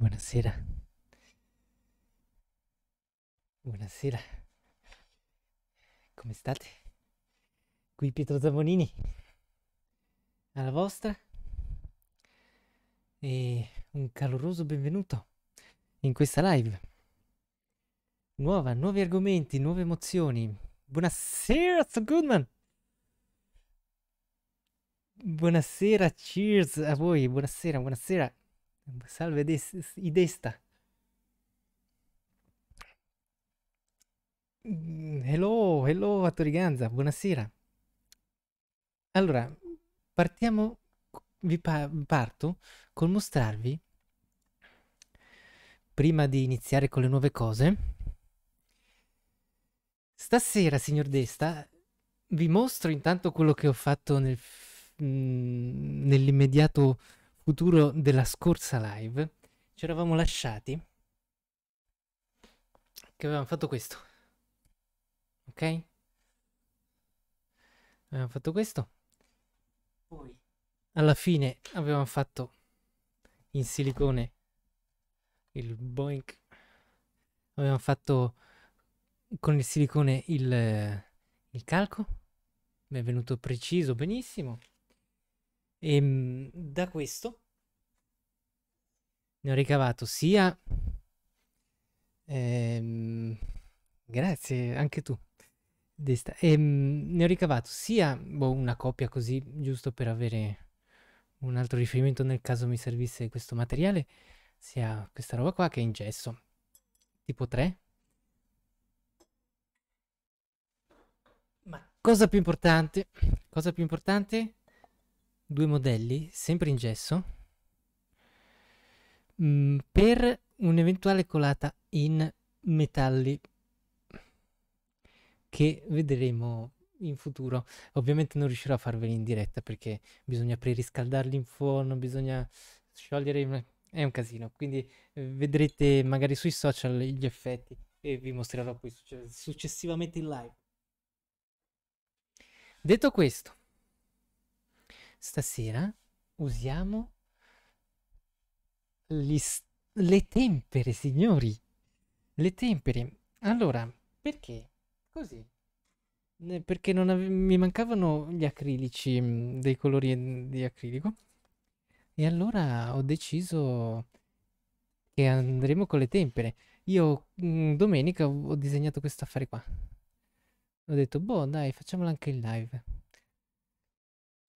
Buonasera. Buonasera. Come state? Qui Pietro Zamonini. Alla vostra. E un caloroso benvenuto in questa live. Nuova, nuovi argomenti, nuove emozioni. Buonasera, Sir Goodman. Buonasera, cheers a voi. Buonasera, buonasera. Salve des, i Desta. Mm, hello, hello a Toriganza, buonasera. Allora, partiamo, vi pa- parto col mostrarvi, prima di iniziare con le nuove cose, stasera, signor Desta, vi mostro intanto quello che ho fatto nel, mh, mm, nell'immediato futuro della scorsa live, ci eravamo lasciati che avevamo fatto questo. Ok? Avevamo fatto questo. Poi alla fine avevamo fatto in silicone il boink. Avevamo fatto con il silicone il, il calco. Mi è venuto preciso, benissimo. E ehm, da questo ne ho ricavato sia... Ehm, grazie, anche tu. Desta, ehm, ne ho ricavato sia boh, una copia così, giusto per avere un altro riferimento nel caso mi servisse questo materiale, sia questa roba qua che è in gesso, tipo 3. Ma cosa più importante, cosa più importante, due modelli, sempre in gesso, Mm, per un'eventuale colata in metalli che vedremo in futuro. Ovviamente non riuscirò a farveli in diretta perché bisogna preriscaldarli in forno, bisogna sciogliere, è un casino. Quindi eh, vedrete magari sui social gli effetti e vi mostrerò poi successivamente in live. Detto questo, stasera usiamo le tempere, signori. Le tempere. Allora, perché? Così. Perché mi mancavano gli acrilici, mm, dei colori mm, di acrilico. E allora ho deciso che andremo con le tempere. Io mh, mm, domenica ho, disegnato questo affare qua. Ho detto, boh, dai, facciamolo anche in live.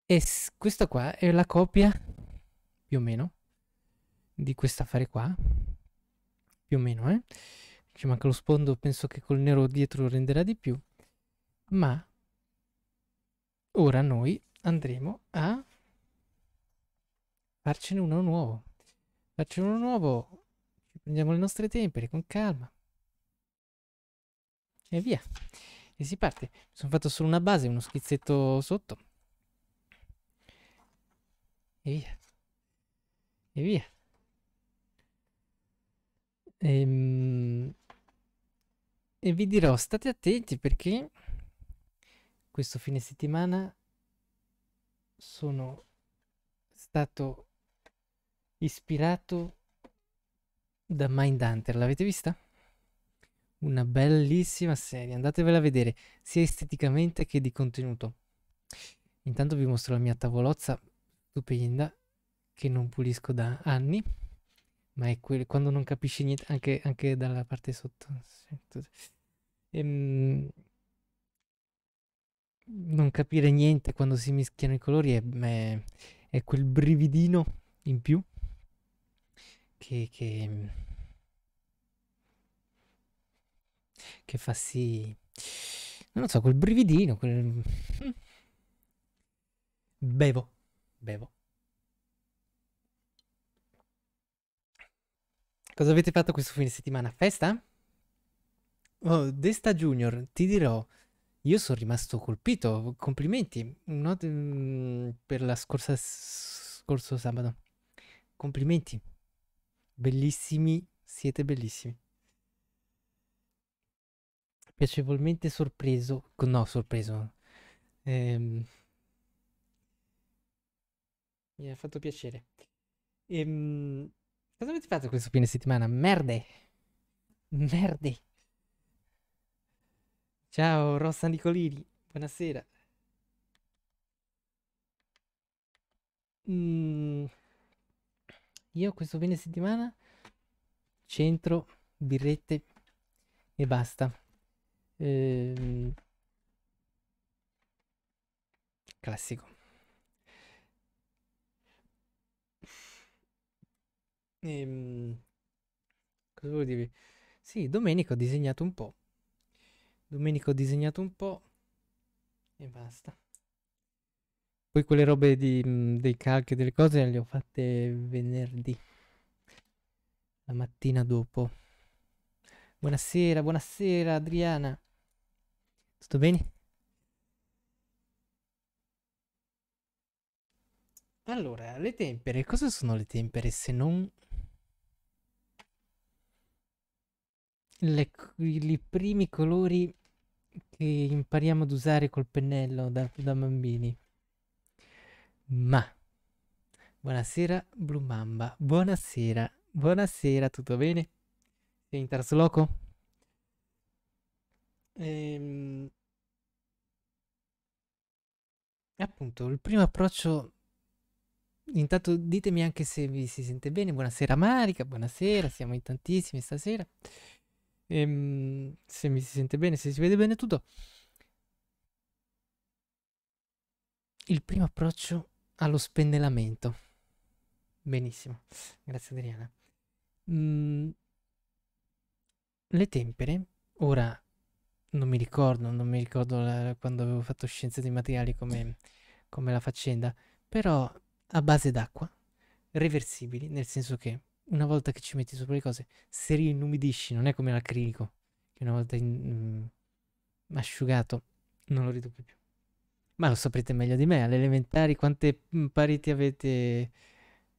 E questa qua è la copia, più o meno, di quest'affare qua più o meno eh ci manca lo sfondo penso che col nero dietro renderà di più ma ora noi andremo a farcene uno nuovo farcene uno nuovo prendiamo le nostre tempere con calma e via e si parte mi sono fatto solo una base uno schizzetto sotto e via e via e, ehm, e vi dirò, state attenti perché questo fine settimana sono stato ispirato da Mind Hunter. L'avete vista? Una bellissima serie, andatevela a vedere sia esteticamente che di contenuto. Intanto vi mostro la mia tavolozza stupenda che non pulisco da anni. Ma è quello, quando non capisci niente, anche, anche dalla parte sotto. Ehm, non capire niente quando si mischiano i colori è, è, è quel brividino in più che, che, che fa sì... Non lo so, quel brividino, quel... Mm, bevo, bevo. Cosa avete fatto questo fine settimana? Festa? Oh, Desta Junior, ti dirò, io sono rimasto colpito, complimenti, no, mm, per la scorsa, scorso sabato. Complimenti, bellissimi, siete bellissimi. Piacevolmente sorpreso, no, sorpreso. Ehm, mi ha fatto piacere. Ehm, Cosa avete fatto questo fine settimana? Merde. Merde. Ciao Rossa Nicolini, buonasera. Mm. Io questo fine settimana centro, birrette e basta. Ehm. Classico. E, ehm, cosa vuol dire? Sì, domenica ho disegnato un po'. Domenica ho disegnato un po' e basta. Poi quelle robe di, mhmm, dei calchi e delle cose le ho fatte venerdì, la mattina dopo. Buonasera, buonasera Adriana. Tutto bene? Allora, le tempere, cosa sono le tempere se non le, i primi colori che impariamo ad usare col pennello da, da bambini. Ma, buonasera Blue Mamba, buonasera, buonasera, tutto bene? Sei in trasloco? Ehm... Appunto, il primo approccio... Intanto ditemi anche se vi si sente bene. Buonasera Marica, buonasera, siamo in tantissimi stasera. E, ehm, se mi si sente bene, se si vede bene tutto. Il primo approccio allo spennellamento. Benissimo, grazie Adriana. Mm, le tempere, ora non mi ricordo, non mi ricordo la, quando avevo fatto scienze dei materiali come, come la faccenda, però a base d'acqua, reversibili, nel senso che una volta che ci metti sopra le cose, se rinumidisci, non è come l'acrilico, che una volta in, mh, mm, asciugato non lo riduco più. Ma lo saprete meglio di me, alle elementari quante mm, pareti avete...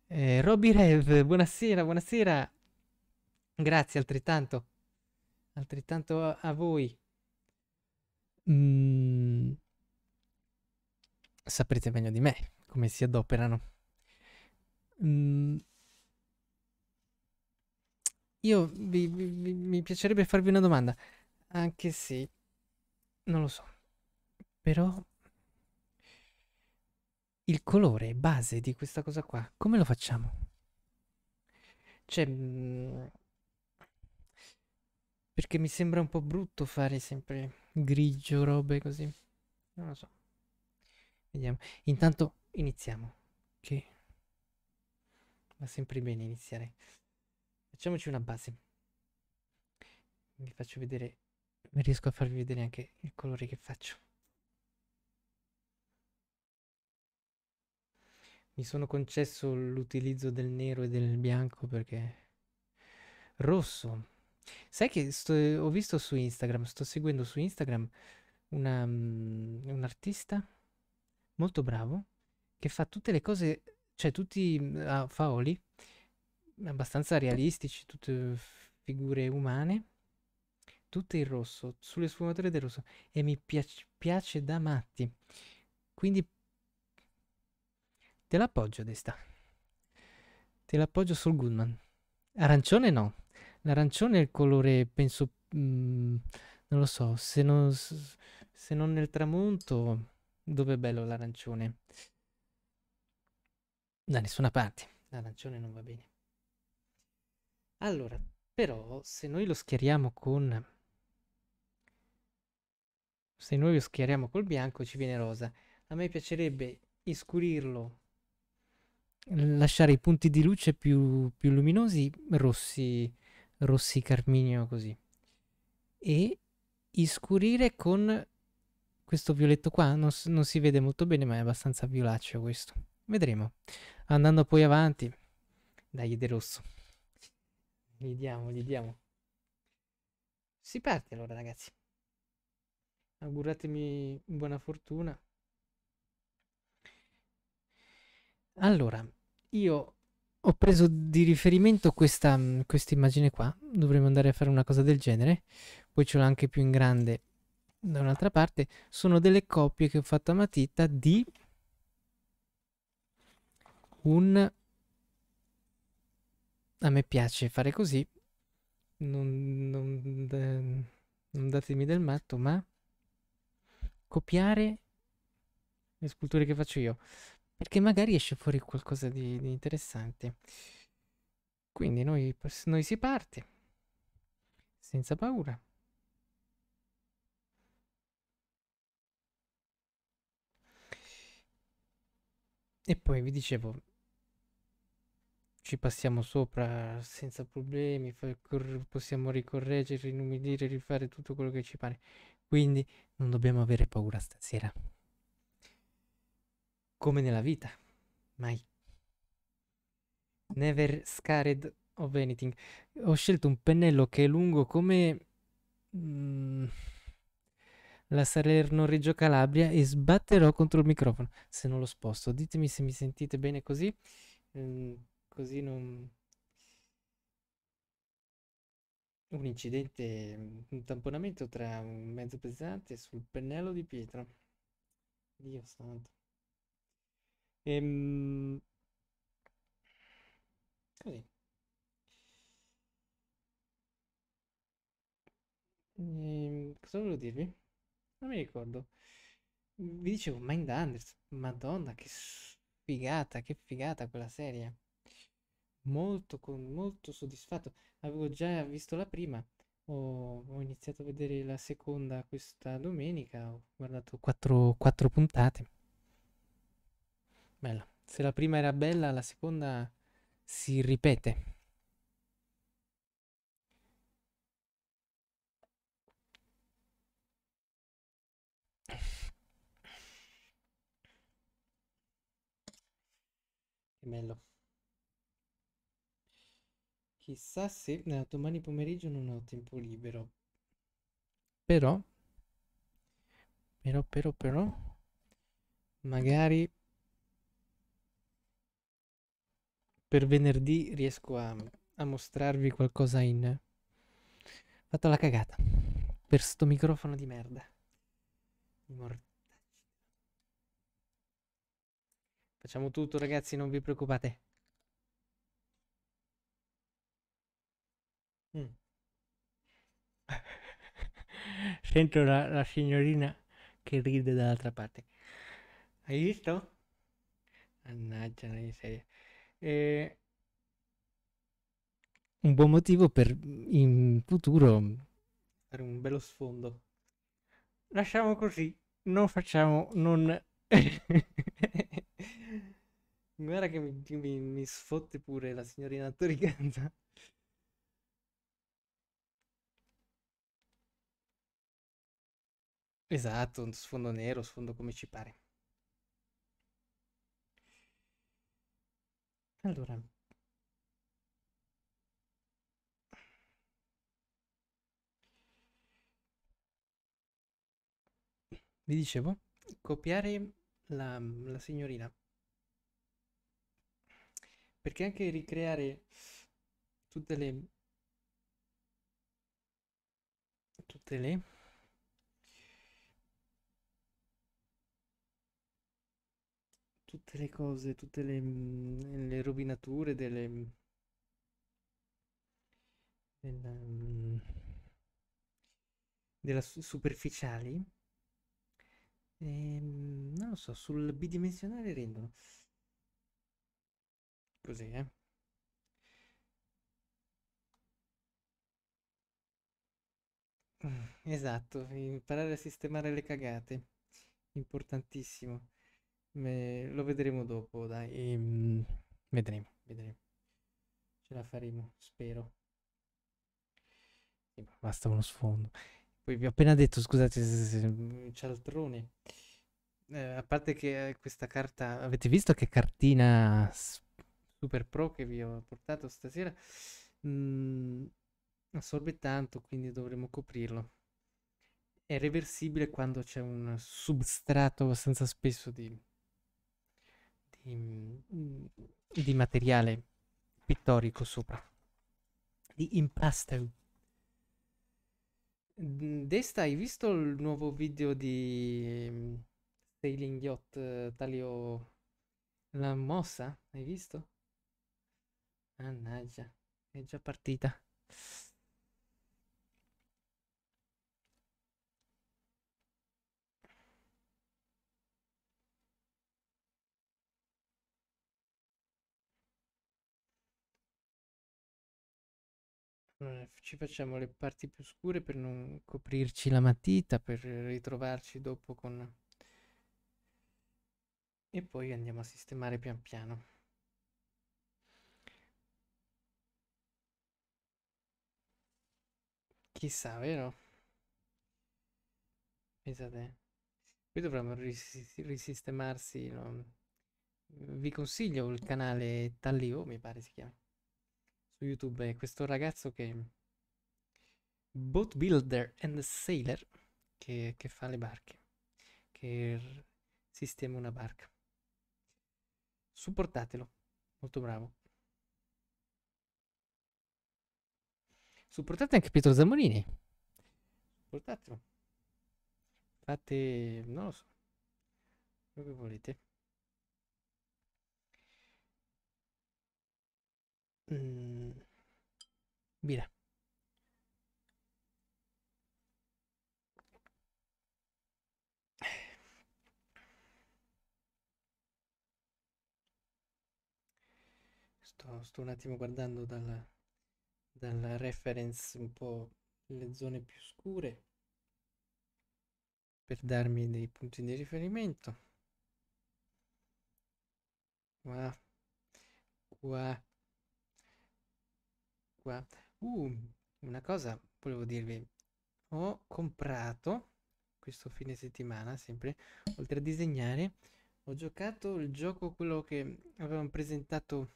Eh, Robby Rev, buonasera, buonasera. Grazie altrettanto. Altrettanto a, a voi. Mm, saprete meglio di me come si adoperano. Mm, io vi, vi, vi, mi piacerebbe farvi una domanda, anche se non lo so. Però il colore base di questa cosa qua, come lo facciamo? Cioè, mm, perché mi sembra un po' brutto fare sempre grigio, robe così. Non lo so. Vediamo. Intanto iniziamo. Ok. Va sempre bene iniziare. Facciamoci una base. Vi faccio vedere, riesco a farvi vedere anche il colore che faccio. Mi sono concesso l'utilizzo del nero e del bianco perché... Rosso. Sai che sto, ho visto su Instagram, sto seguendo su Instagram una, mm, un artista molto bravo che fa tutte le cose, cioè tutti... Uh, oli abbastanza realistici, tutte figure umane, tutte in rosso, sulle sfumature del rosso, e mi piace, piace da matti. Quindi te l'appoggio, a destra, Te l'appoggio sul Goodman. Arancione no. L'arancione è il colore, penso, mh, mm, non lo so, se non, se non nel tramonto, dove è bello l'arancione? Da nessuna parte, l'arancione non va bene. Allora, però, se noi lo schieriamo con... Se noi lo schieriamo col bianco ci viene rosa. A me piacerebbe iscurirlo, lasciare i punti di luce più, più luminosi rossi, rossi carminio così. E iscurire con questo violetto qua non, non, si vede molto bene ma è abbastanza violaceo questo vedremo andando poi avanti dai de rosso gli diamo, gli diamo. Si parte allora, ragazzi. Auguratemi buona fortuna. Allora, io ho preso di riferimento questa, questa immagine qua. Dovremmo andare a fare una cosa del genere. Poi ce l'ho anche più in grande da un'altra parte. Sono delle copie che ho fatto a matita di un a me piace fare così. Non, non, non datemi del matto, ma copiare le sculture che faccio io. Perché magari esce fuori qualcosa di, di interessante. Quindi noi, noi si parte. Senza paura. E poi vi dicevo, ci passiamo sopra senza problemi, possiamo ricorreggere, inumidire, rifare tutto quello che ci pare. Quindi non dobbiamo avere paura stasera. Come nella vita, mai. Never scared of anything. Ho scelto un pennello che è lungo come mm, la Salerno Reggio Calabria e sbatterò contro il microfono se non lo sposto. Ditemi se mi sentite bene così. Mm così non... Un incidente, un tamponamento tra un mezzo pesante sul pennello di pietra. Dio santo. Ehm... Così. Ehm, cosa volevo dirvi? Non mi ricordo. Vi dicevo Mind Anders. Madonna, che figata che figata quella serie molto, molto soddisfatto. Avevo già visto la prima, ho, ho, iniziato a vedere la seconda questa domenica, ho guardato quattro, quattro puntate. Bella. Se la prima era bella, la seconda si ripete. bello. Chissà se no, domani pomeriggio non ho tempo libero. Però, però, però, però, magari per venerdì riesco a, a mostrarvi qualcosa in... Fatto la cagata. Per sto microfono di merda. Mortacci. Facciamo tutto ragazzi, non vi preoccupate. Mm. Sento la, la signorina che ride dall'altra parte. Hai visto? Mannaggia, non miseria. E... Eh, un buon motivo per in futuro fare un bello sfondo. Lasciamo così, non facciamo, non... Guarda che mi, mi, mi sfotte pure la signorina Toricanza. Esatto, uno sfondo nero, sfondo come ci pare. Allora. Vi dicevo, copiare la, la signorina. Perché anche ricreare tutte le... Tutte le tutte le cose, tutte le, mm, le rubinature delle, mm, della, mm, della superficiali e, ehm, non lo so sul bidimensionale rendono così eh esatto imparare a sistemare le cagate importantissimo lo vedremo dopo, dai. E, mm, vedremo, vedremo. Ce la faremo, spero. E basta uno sfondo. Poi vi ho appena detto, scusate, se, mm, cialtrone. Eh, a parte che eh, questa carta, avete visto che cartina super pro che vi ho portato stasera? Mm, assorbe tanto, quindi dovremo coprirlo è reversibile quando c'è un substrato abbastanza spesso di in, di materiale pittorico sopra, di impasto. Desta, hai visto il nuovo video di mm, Sailing Yacht eh, Talio La mossa? Hai visto? Mannaggia, è già partita. Eh, ci facciamo le parti più scure per non coprirci la matita, per ritrovarci dopo con... E poi andiamo a sistemare pian piano. Chissà, vero? Pensate. Qui dovremmo ris risistemarsi. No? Vi consiglio il canale Tallio, mi pare si chiama YouTube è questo ragazzo che... Boat Builder and Sailor, che, che fa le barche, che sistema una barca. Supportatelo, molto bravo. Supportate anche Pietro Zamorini. Supportatelo. Fate, non lo so, quello che volete. Hmm. Bine. Sto, sto un attimo guardando dalla, dal reference un po' le zone più scure per darmi dei punti di riferimento. Qua, qua, qua. Uh, una cosa volevo dirvi. Ho comprato questo fine settimana, sempre, oltre a disegnare, ho giocato il gioco quello che avevano presentato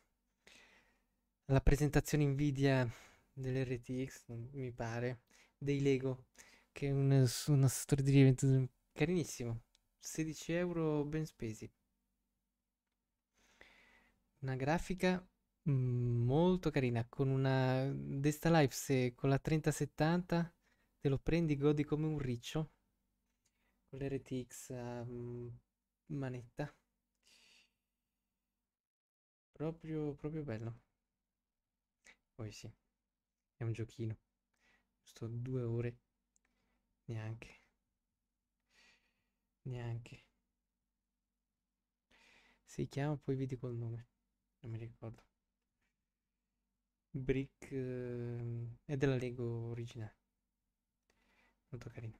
alla presentazione Nvidia dell'RTX, mi pare, dei Lego, che è un, uno stordimento carinissimo. 16 euro ben spesi. Una grafica Mm, molto carina, con una Desta Life se con la 3070 te lo prendi, godi come un riccio. Con l'RTX a, mhmm, manetta. Proprio proprio bello. Poi sì, è un giochino. Sto due ore. Neanche. Neanche. Si chiama, poi vi dico il nome. Non mi ricordo. Brick eh, è della Lego originale. Molto carino.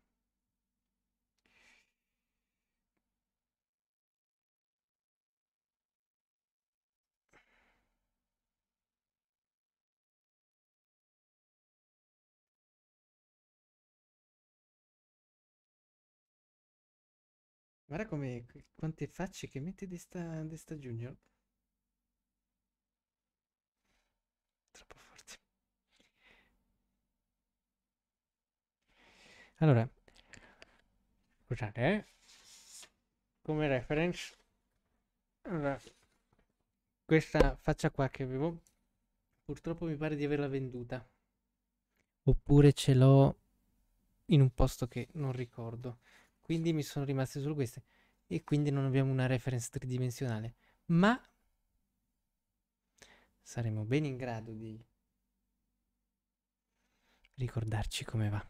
Guarda come quante facce che mette di sta, di sta Junior. Allora, scusate, eh. come reference, allora, questa faccia qua che avevo, purtroppo mi pare di averla venduta. Oppure ce l'ho in un posto che non ricordo. Quindi mi sono rimaste solo queste. E quindi non abbiamo una reference tridimensionale. Ma saremo ben in grado di ricordarci come va.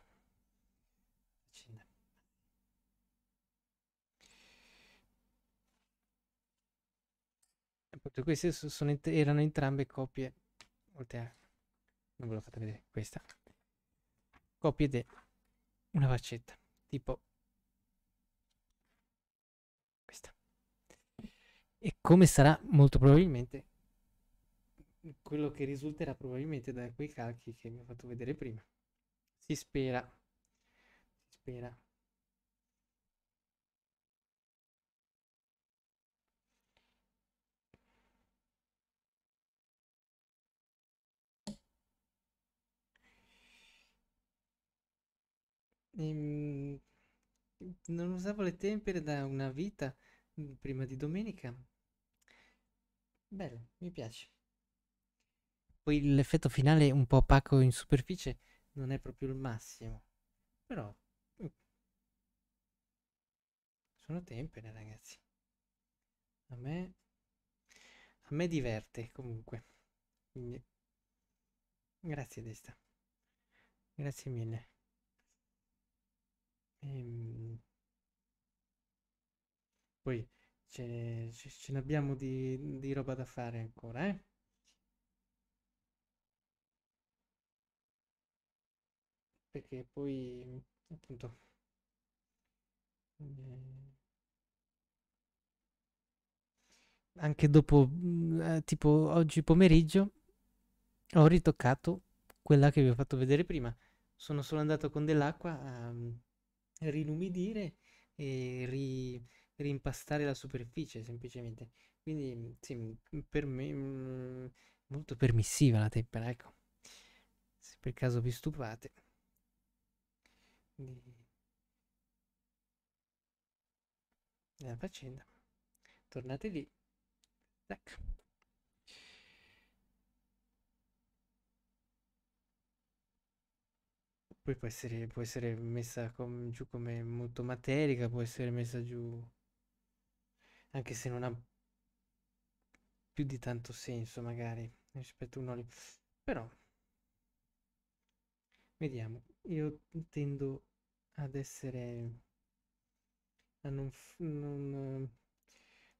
Appunto, queste sono, erano entrambe copie. Oltre non ve l'ho fatta vedere, questa. Copie di una vaccetta, tipo questa. E come sarà molto probabilmente quello che risulterà probabilmente da quei calchi che vi ho fatto vedere prima. Si spera. Si spera. Ehm, non usavo le tempere da una vita mm, prima di domenica. Bello, mi piace. Poi l'effetto finale un po' opaco in superficie non è proprio il massimo. Però... Mm. Sono tempere, ragazzi. A me... A me diverte, comunque. Quindi... Grazie, Desta. Grazie mille. Ehm, poi ce, ce, ce ne abbiamo di, di roba da fare ancora, eh? Perché poi, appunto... Eh, anche dopo, mm, eh, tipo oggi pomeriggio, ho ritoccato quella che vi ho fatto vedere prima. Sono solo andato con dell'acqua a, ehm, rinumidire e ri, rimpastare la superficie semplicemente. Quindi sì, per me molto permissiva la tempera, ecco. Se per caso vi stupate. Di... faccenda. Tornate lì. Tac. Poi può essere, può essere messa com- giù come molto materica, può essere messa giù anche se non ha più di tanto senso magari rispetto a un olio. Però vediamo, io tendo ad essere a non, non,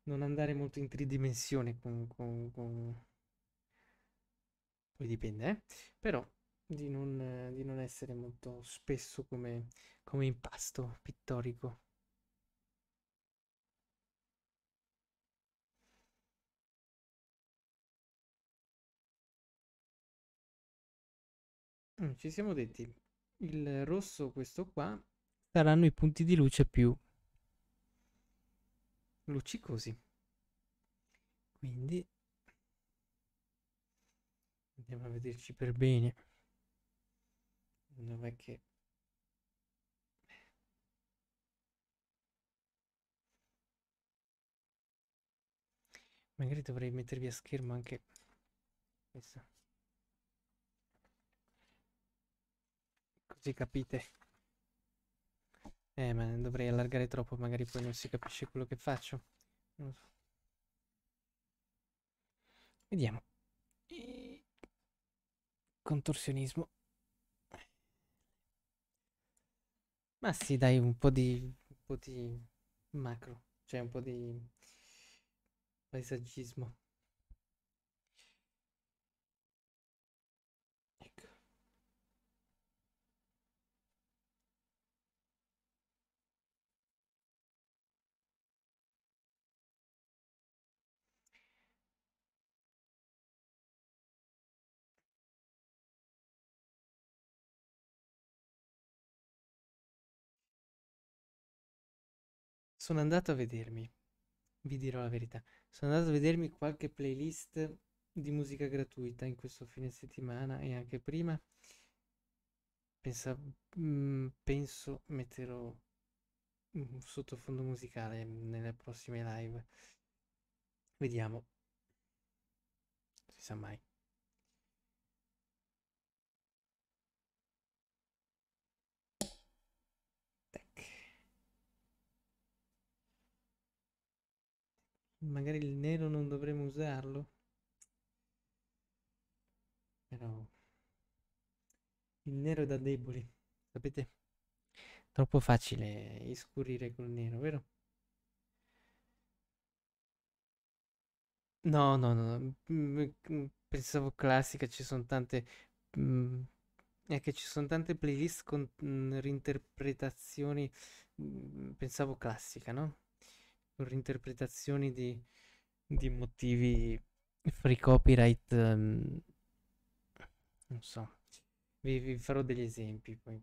non andare molto in tridimensione con, con, con... poi dipende, eh? però di non, di non essere molto spesso come, come impasto pittorico. Mm, ci siamo detti, il rosso, questo qua, saranno i punti di luce più luccicosi. Quindi andiamo a vederci per bene non è che magari dovrei mettervi a schermo anche questa così capite eh ma dovrei allargare troppo magari poi non si capisce quello che faccio so. vediamo e... contorsionismo Ma sì, dai, un po' di, un po' di macro, cioè un po' di paesaggismo. sono andato a vedermi, vi dirò la verità, sono andato a vedermi qualche playlist di musica gratuita in questo fine settimana e anche prima. Pensa, mh, mm, penso metterò un sottofondo musicale nelle prossime live. Vediamo. Non si sa mai. magari il nero non dovremmo usarlo però il nero è da deboli sapete troppo facile iscurire col nero vero no no no, mm, mm, pensavo classica ci sono tante mm, è che ci sono tante playlist con mh, reinterpretazioni mh, pensavo classica no reinterpretazioni di, di motivi free copyright. Um, non so, vi, vi, farò degli esempi poi.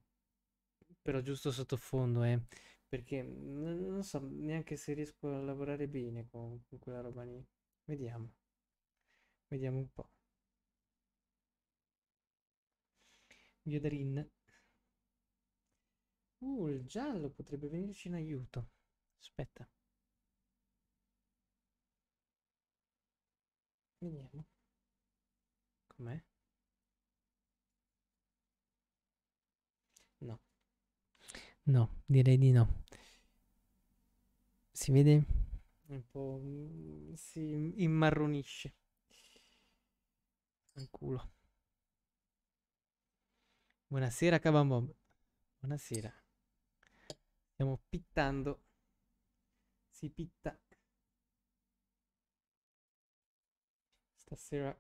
Però giusto sottofondo, eh, perché non so neanche se riesco a lavorare bene con, con quella roba lì. Vediamo. Vediamo un po'. Biodarin. Uh, il giallo potrebbe venirci in aiuto. Aspetta. Vediamo. Com'è? No. No, direi di no. Si vede? Un po' mm, si immarronisce. Un culo. Buonasera Cabambob. Buonasera. Stiamo pittando. Si pitta. Stasera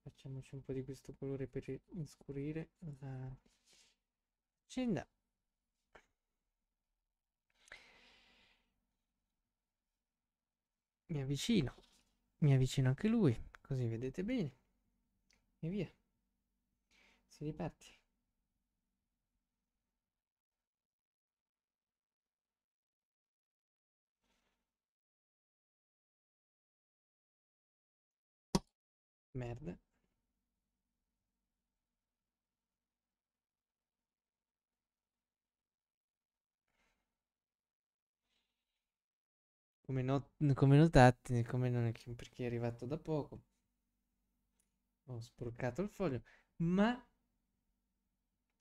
facciamoci un po' di questo colore per inscurire la scena. Mi avvicino, mi avvicino anche lui, così vedete bene. E via. Si riparte. Merda. Come, not come notate, come non è che, perché è arrivato da poco, ho sporcato il foglio, ma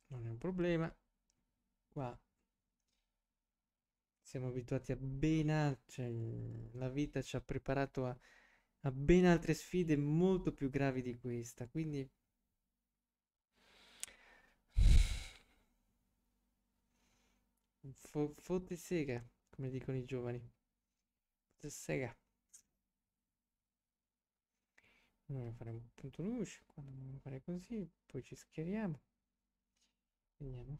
non è un problema. Qua siamo abituati a ben altro, cioè, la vita ci ha preparato a ha ben altre sfide molto più gravi di questa, quindi... F fotte sega, come dicono i giovani. Fotte sega. Allora faremo un punto luce, quando dobbiamo fare così, poi ci schieriamo. Vediamo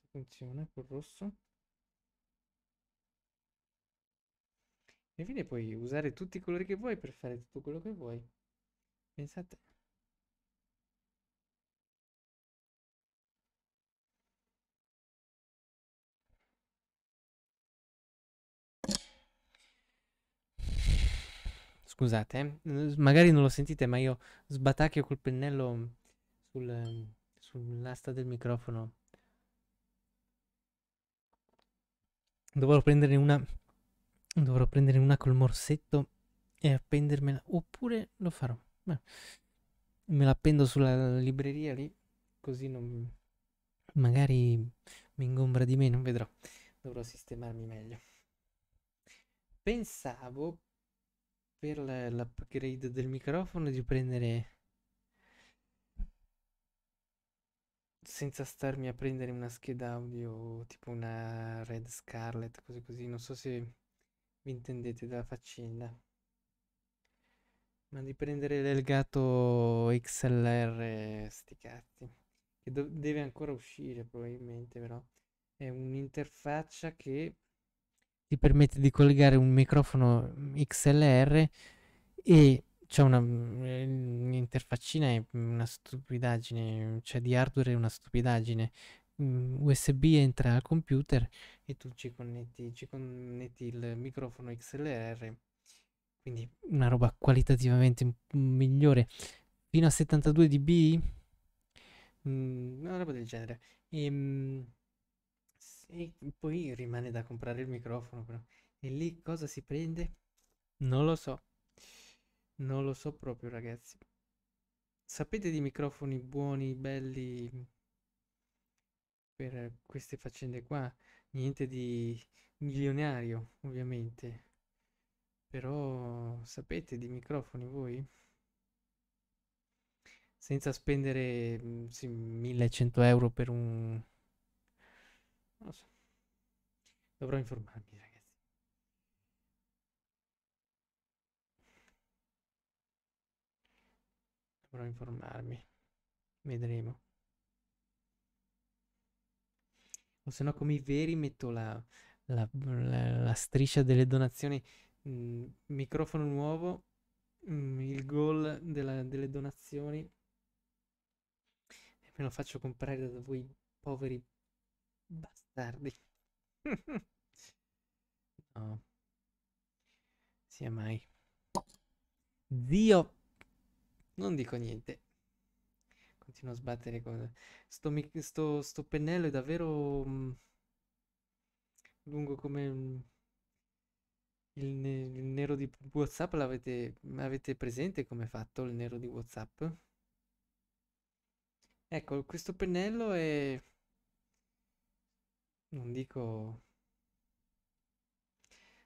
se funziona col rosso. infine puoi usare tutti i colori che vuoi per fare tutto quello che vuoi. Pensate. Scusate, eh, magari non lo sentite, ma io sbatacchio col pennello sul, sull'asta del microfono. Dovrò prenderne una Dovrò prendere una col morsetto e appendermela. Oppure lo farò. Beh, me la appendo sulla libreria lì. Così non... Magari mi ingombra di meno. Vedrò. Dovrò sistemarmi meglio. Pensavo per l'upgrade del microfono di prendere... senza starmi a prendere una scheda audio tipo una Red Scarlet, così così, non so se vi intendete della faccenda. Ma di prendere l'elgato XLR, sti cazzi. Che do- deve ancora uscire probabilmente, però. È un'interfaccia che ti permette di collegare un microfono XLR e c'è una l'interfaccina eh, è una stupidaggine, cioè di hardware è una stupidaggine, Mm, USB entra al computer e tu ci connetti, ci connetti il microfono XLR. Quindi una roba qualitativamente migliore. Fino a 72 dB? Mm, una roba del genere. Ehm, e, e poi rimane da comprare il microfono però. E lì cosa si prende? Non lo so. Non lo so proprio ragazzi. Sapete di microfoni buoni, belli, per queste faccende qua, niente di milionario ovviamente, però sapete di microfoni voi? Senza spendere mm, sì, 1100 euro per un... non so, dovrò informarmi ragazzi. Dovrò informarmi, vedremo. O se no, come i veri, metto la, la, la, la striscia delle donazioni. Mm, microfono nuovo, mm, il goal della, delle donazioni. E me lo faccio comprare da voi poveri bastardi. no. Sia mai. Zio. Non dico niente. Continuo a sbattere con... Sto, sto, sto pennello è davvero... Mm, lungo come... Mm, il, ne il, nero di Whatsapp l'avete... Avete presente come è fatto il nero di Whatsapp? Ecco, questo pennello è... Non dico...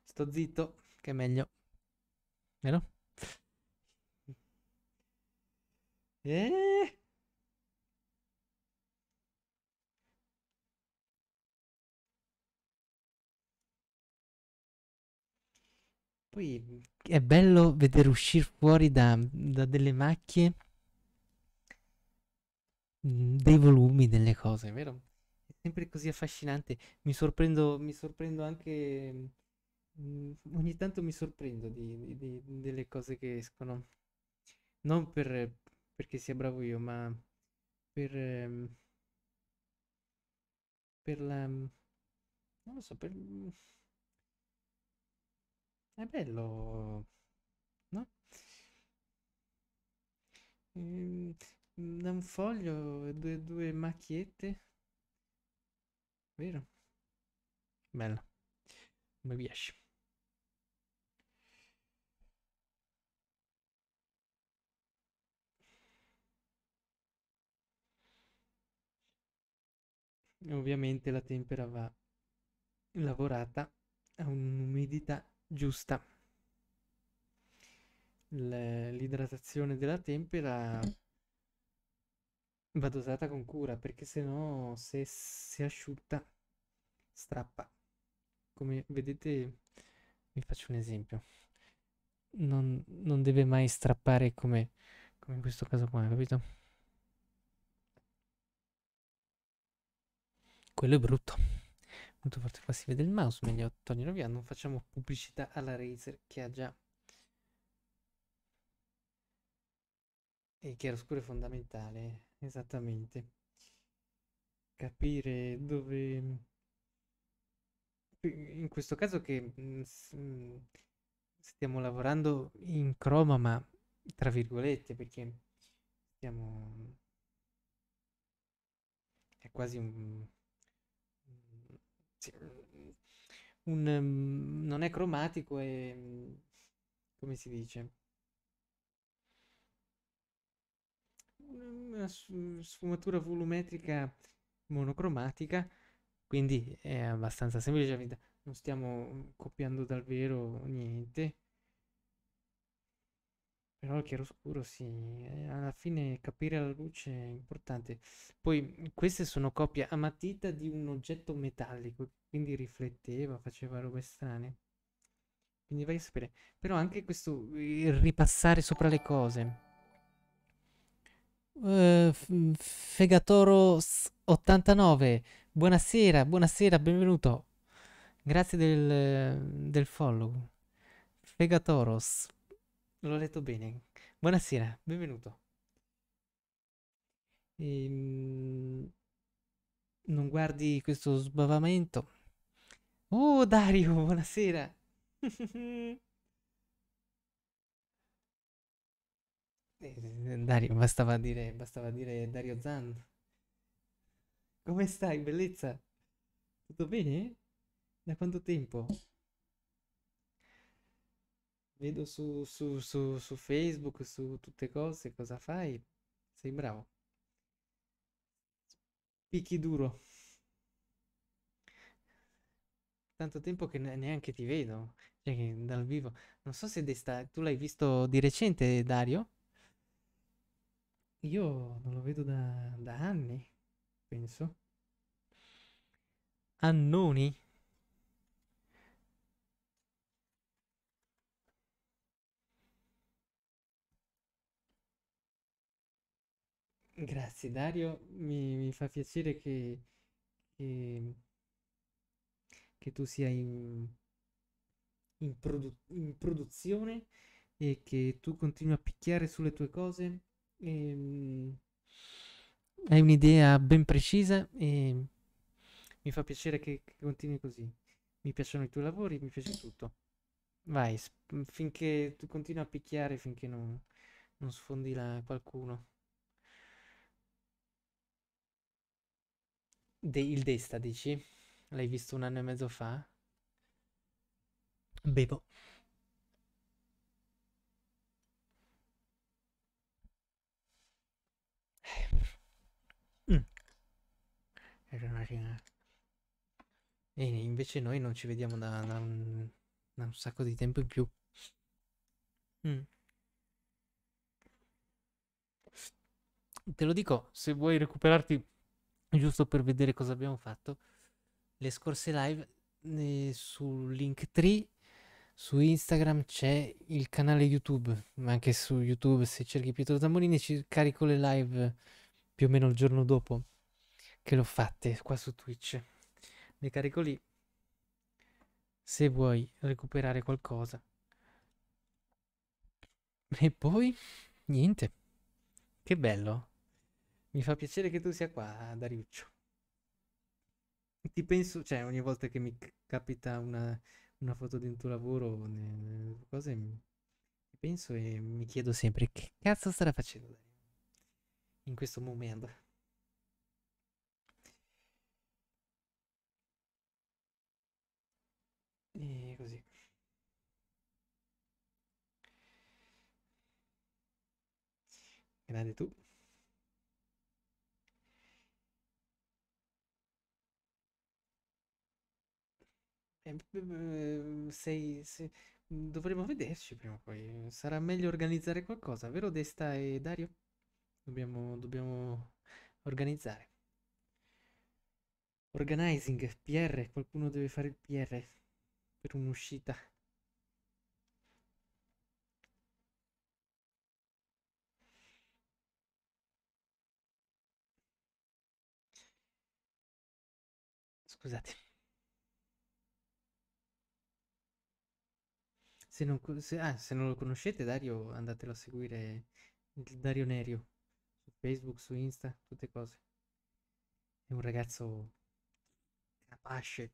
Sto zitto, che è meglio. Vero? Eh? eh? Poi è bello vedere uscire fuori da, da delle macchie mm, dei volumi, delle cose, vero? È sempre così affascinante. Mi sorprendo, mi sorprendo anche. Mm, ogni tanto mi sorprendo di, di, di, delle cose che escono. Non per, perché sia bravo io, ma per. Ehm, per la. Mm, non lo so, per è bello, no? Ehm, da un foglio due, due macchiette. Vero? Bella. Mi piace. Ovviamente la tempera va lavorata a un'umidità giusta. L'idratazione della tempera va dosata con cura perché se no se si asciutta strappa. Come vedete vi faccio un esempio. Non, non deve mai strappare come, come in questo caso qua, capito? Quello è brutto molto forte passive del mouse, meglio toglierlo via, non facciamo pubblicità alla Razer che ha già E chiaroscuro è fondamentale, esattamente. Capire dove... In questo caso che mm, mm, stiamo lavorando in croma, ma tra virgolette, perché stiamo... È quasi un, Mm, un, mm, non è cromatico è mm, come si dice una sfumatura volumetrica monocromatica quindi è abbastanza semplice cioè, non stiamo copiando davvero niente però il chiaroscuro sì, eh, alla fine capire la luce è importante. Poi queste sono copie a matita di un oggetto metallico, quindi rifletteva, faceva robe strane. Quindi vai a sapere. Però anche questo ripassare sopra le cose. Uh, Fegatoro 89. Buonasera, buonasera, benvenuto. Grazie del, del follow. Fegatoros l'ho letto bene. Buonasera, benvenuto. Ehm, non guardi questo sbavamento. Oh, Dario, buonasera. Eh, Dario, bastava dire, bastava dire Dario Zan. Come stai, bellezza? Tutto bene? Da quanto tempo? Vedo su, su, su, su Facebook, su tutte cose, cosa fai. Sei bravo. Picchi duro. Tanto tempo che neanche ti vedo. Cioè, dal vivo. Non so se desta... tu l'hai visto di recente, Dario? Io non lo vedo da, da anni, penso. Annoni? Grazie Dario, mi, mi fa piacere che, che, che, tu sia in, in, produ in produzione e che tu continui a picchiare sulle tue cose. E, um, hai un'idea ben precisa e mi fa piacere che, che, continui così. Mi piacciono i tuoi lavori, mi piace tutto. Vai, finché tu continui a picchiare finché non, non sfondi la qualcuno. De- il Desta, dici? L'hai visto un anno e mezzo fa? Bevo. Mm. E invece noi non ci vediamo da, da, un, da un, sacco di tempo in più. Mm. Te lo dico, se vuoi recuperarti giusto per vedere cosa abbiamo fatto, le scorse live eh, su Linktree, su Instagram c'è il canale YouTube, ma anche su YouTube se cerchi Pietro Tamburini ci carico le live più o meno il giorno dopo che l'ho fatte qua su Twitch. Le carico lì se vuoi recuperare qualcosa. E poi niente. Che bello. Mi fa piacere che tu sia qua, Dariuccio. Ti penso, cioè, ogni volta che mi capita una, una foto di un tuo lavoro, ne, cose mi penso e mi chiedo sempre che cazzo starà facendo in questo momento. E così. Grande tu. Eh, sei, sei... Mm, Dovremmo vederci prima o poi. Sarà meglio organizzare qualcosa, vero Desta e Dario? Dobbiamo, dobbiamo organizzare. Organizing, PR, qualcuno deve fare il PR per un'uscita. Scusatemi. Se non, se, ah, se non lo conoscete, Dario, andatelo a seguire. Dario Nerio su Facebook, su Insta, tutte cose. È un ragazzo capace.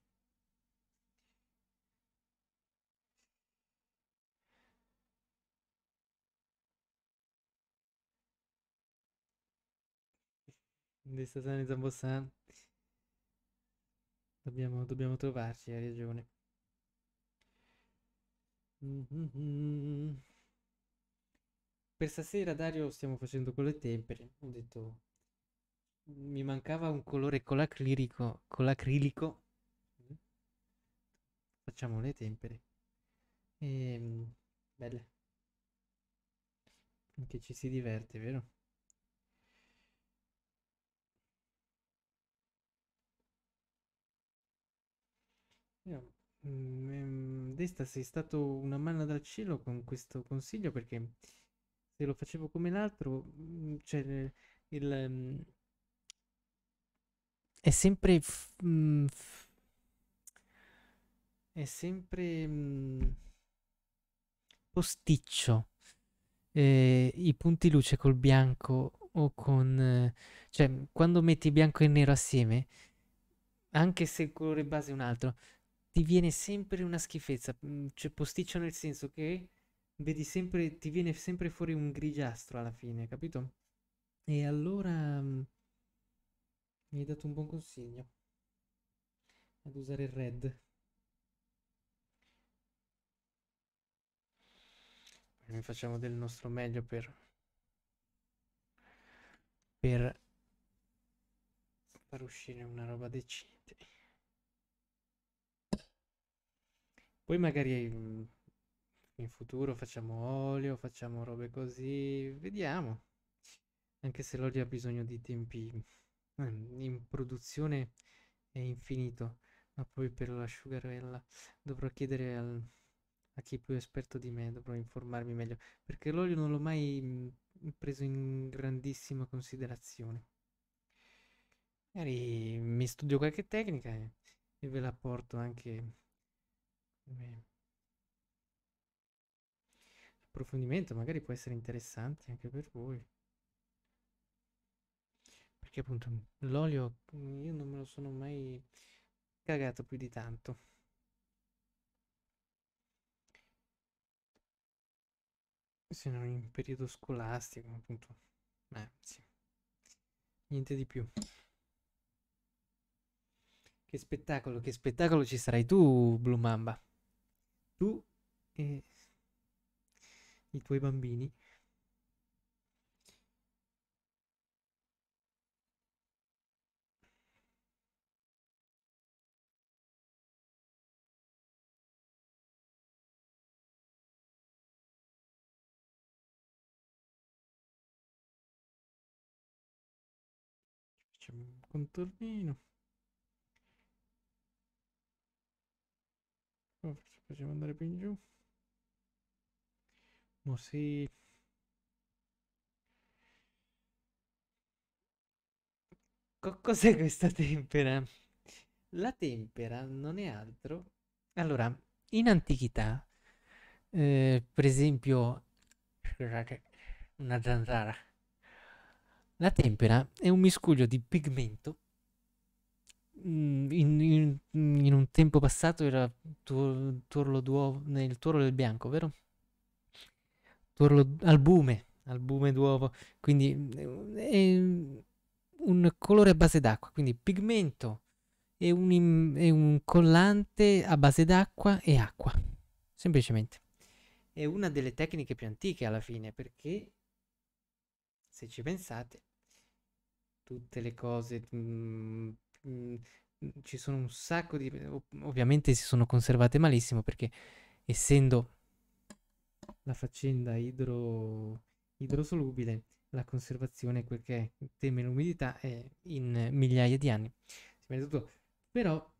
di Stasane Zambossan dobbiamo, dobbiamo trovarci, hai ragione. Per stasera, Dario, stiamo facendo con le tempere. Ho detto. Mi mancava un colore con l'acrilico. Con mm. l'acrilico. Facciamo le tempere. E, ehm, belle. Anche ci si diverte, vero? Io, mm, mm, destra sei stato una manna dal cielo con questo consiglio perché se lo facevo come l'altro, mm, cioè il... Mm, è sempre... Mm, è sempre... posticcio. Eh, I punti luce col bianco o con... cioè, quando metti bianco e nero assieme, anche se il colore base è un altro, viene sempre una schifezza, mm, cioè posticcio nel senso che vedi sempre, ti viene sempre fuori un grigiastro alla fine, capito? E allora mm, mi hai dato un buon consiglio ad usare il red. Noi facciamo del nostro meglio per, per far uscire una roba decente. Poi magari mhmm, in futuro facciamo olio, facciamo robe così, vediamo. Anche se l'olio ha bisogno di tempi mhmm, in produzione è infinito, ma poi per l'asciugarella dovrò chiedere al, a chi è più esperto di me, dovrò informarmi meglio, perché l'olio non l'ho mai mhmm, preso in grandissima considerazione. Magari mi studio qualche tecnica e, e ve la porto anche Approfondimento magari può essere interessante anche per voi. Perché appunto l'olio io non me lo sono mai cagato più di tanto. Se non in periodo scolastico, appunto. Eh, sì. Niente di più. Che spettacolo, che spettacolo ci sarai tu, Blue Mamba tu e i tuoi bambini. Facciamo un contornino. Facciamo andare più in giù. Ma sì. Co cos'è questa tempera? La tempera non è altro. Allora, in antichità, eh, per esempio, scusate, una zanzara. La tempera è un miscuglio di pigmento Mm, in, in, in, un tempo passato era tu, tuorlo d'uovo, nel tuorlo del bianco, vero? Tuorlo albume, albume d'uovo, quindi eh, è un colore a base d'acqua, quindi pigmento e un, è un collante a base d'acqua e acqua, semplicemente. È una delle tecniche più antiche alla fine, perché se ci pensate, tutte le cose... Mh, mm, Mhmm, mhmm, ci sono un sacco di... ovviamente si sono conservate malissimo perché essendo la faccenda idro, idrosolubile, la conservazione, quel che teme l'umidità, è in migliaia di anni. Però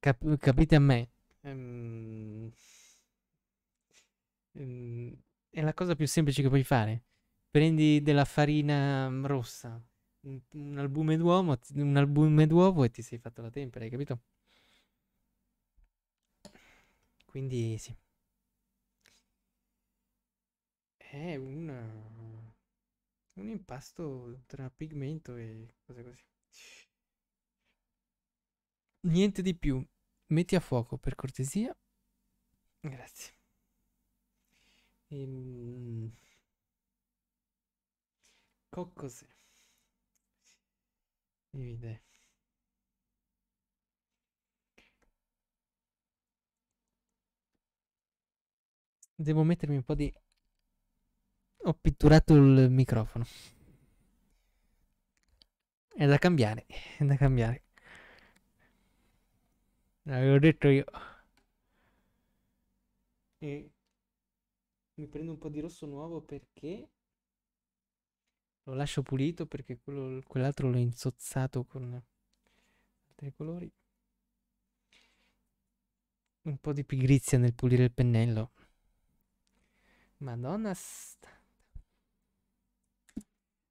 cap- capite a me, um, um, è la cosa più semplice che puoi fare. Prendi della farina mhmm, rossa, un, albume d'uomo, un albume d'uovo e ti sei fatto la tempera, hai capito? Quindi sì. È un un impasto tra pigmento e cose così. Niente di più. Metti a fuoco per cortesia. Grazie. Ehm... Coccose divide devo mettermi un po' di ho pitturato il microfono è da cambiare è da cambiare l'avevo detto io e mi prendo un po' di rosso nuovo perché lo lascio pulito perché quello, quell'altro l'ho insozzato con altri colori un po' di pigrizia nel pulire il pennello madonna st-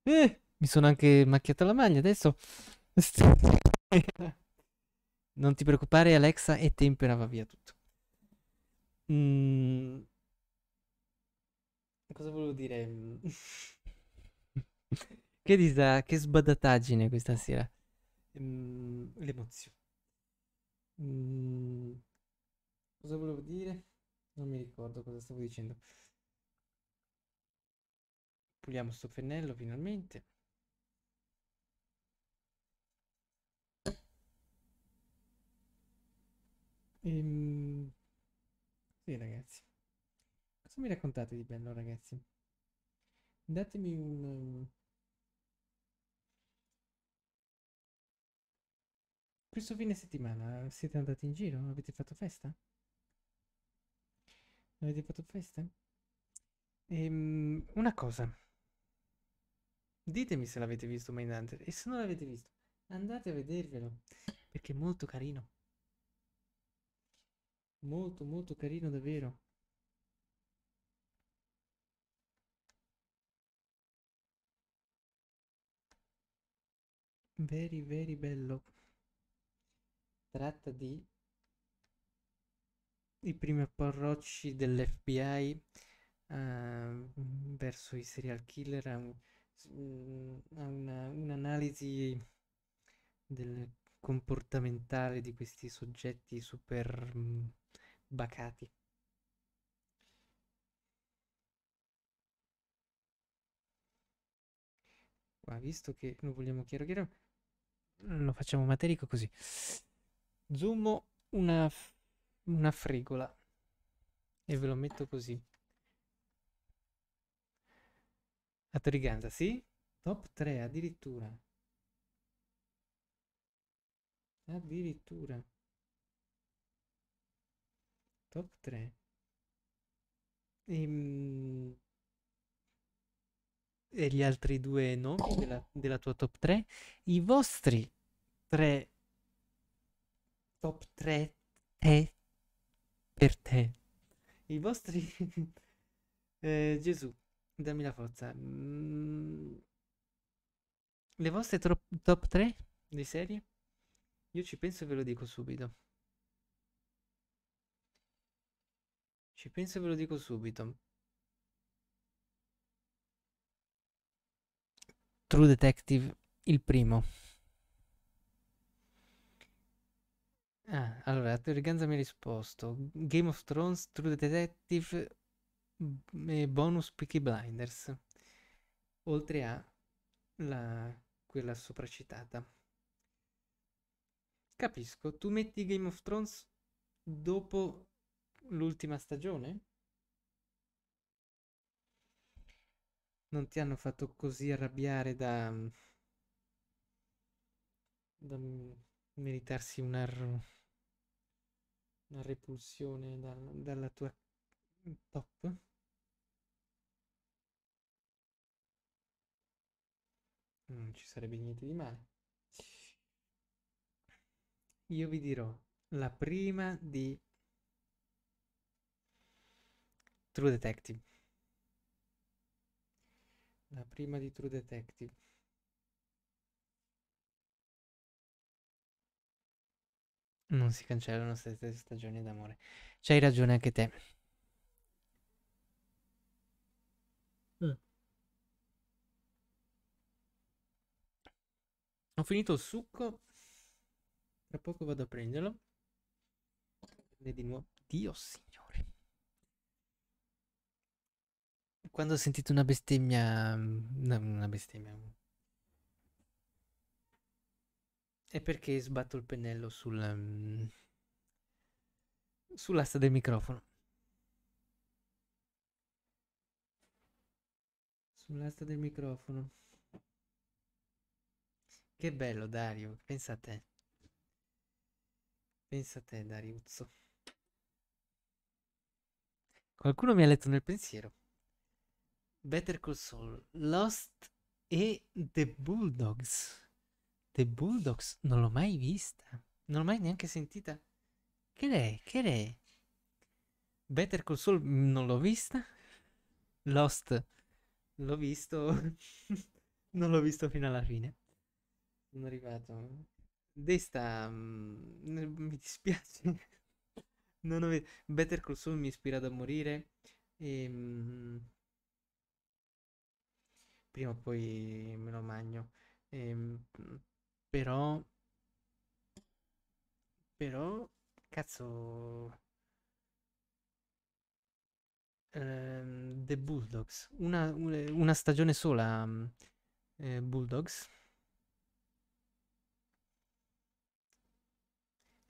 eh, mi sono anche macchiata la maglia adesso non ti preoccupare Alexa e tempera va via tutto mm. cosa volevo dire che disa, che sbadataggine questa sera. Mhmm, l'emozione. Mhmm, cosa volevo dire? Non mi ricordo cosa stavo dicendo. Puliamo sto pennello finalmente. Ehm... Sì, ragazzi. Cosa mi raccontate di bello, ragazzi? Datemi un... Questo fine settimana siete andati in giro? Avete fatto festa? Avete fatto festa? Ehm, una cosa. Ditemi se l'avete visto Mindhunter e se non l'avete visto andate a vedervelo perché è molto carino. Molto molto carino davvero. Very very bello tratta di i primi approcci dell'FBI uh, ehm, verso i serial killer ha, un, ha mm, una, un'analisi del comportamentale di questi soggetti super mh, mm, bacati. Qua, visto che lo vogliamo chiaro chiaro, lo facciamo materico così zoom una, una fregola e ve lo metto così. A Toriganza, sì? Top 3 addirittura. Addirittura. Top 3. Ehm... E, gli altri due nomi della, della tua top 3? I vostri tre top 3 te per te. I vostri... eh, Gesù, dammi la forza. Mm. Le vostre top 3 di serie? Io ci penso e ve lo dico subito. Ci penso e ve lo dico subito. True Detective, il primo. Ah, allora, Attore Ganza mi ha risposto Game of Thrones, True Detective e bonus Peaky Blinders oltre a la, quella sopracitata. Capisco, tu metti Game of Thrones dopo l'ultima stagione? Non ti hanno fatto così arrabbiare da, da meritarsi un una, una repulsione dalla, dalla tua top. Non ci sarebbe niente di male. Io vi dirò la prima di True Detective. La prima di True Detective. Non si cancellano sette stagioni d'amore. C'hai ragione anche te. Mm. Ho finito il succo. Tra poco vado a prenderlo. E di nuovo. Dio signore. Quando ho sentito una bestemmia... Mm, una bestemmia... è perché sbatto il pennello sul, um, sull'asta del microfono. Sull'asta del microfono. Che bello Dario, pensa a te. Pensa a te Dariuzzo. Qualcuno mi ha letto nel pensiero. Better Call Saul, Lost e The Bulldogs. The Bulldogs non l'ho mai vista. Non l'ho mai neanche sentita. Che è? Che è? Better Call Saul mm, non l'ho vista. Lost l'ho visto. non l'ho visto fino alla fine. Sono arrivato. Desta mm, mi dispiace. non ho visto. Better Call Saul mi ispira da morire. E, ehm, mh, prima o poi me lo magno. E, ehm, mh, però... Però... Cazzo... Um, The Bulldogs. Una, una stagione sola. Mm, eh, Bulldogs.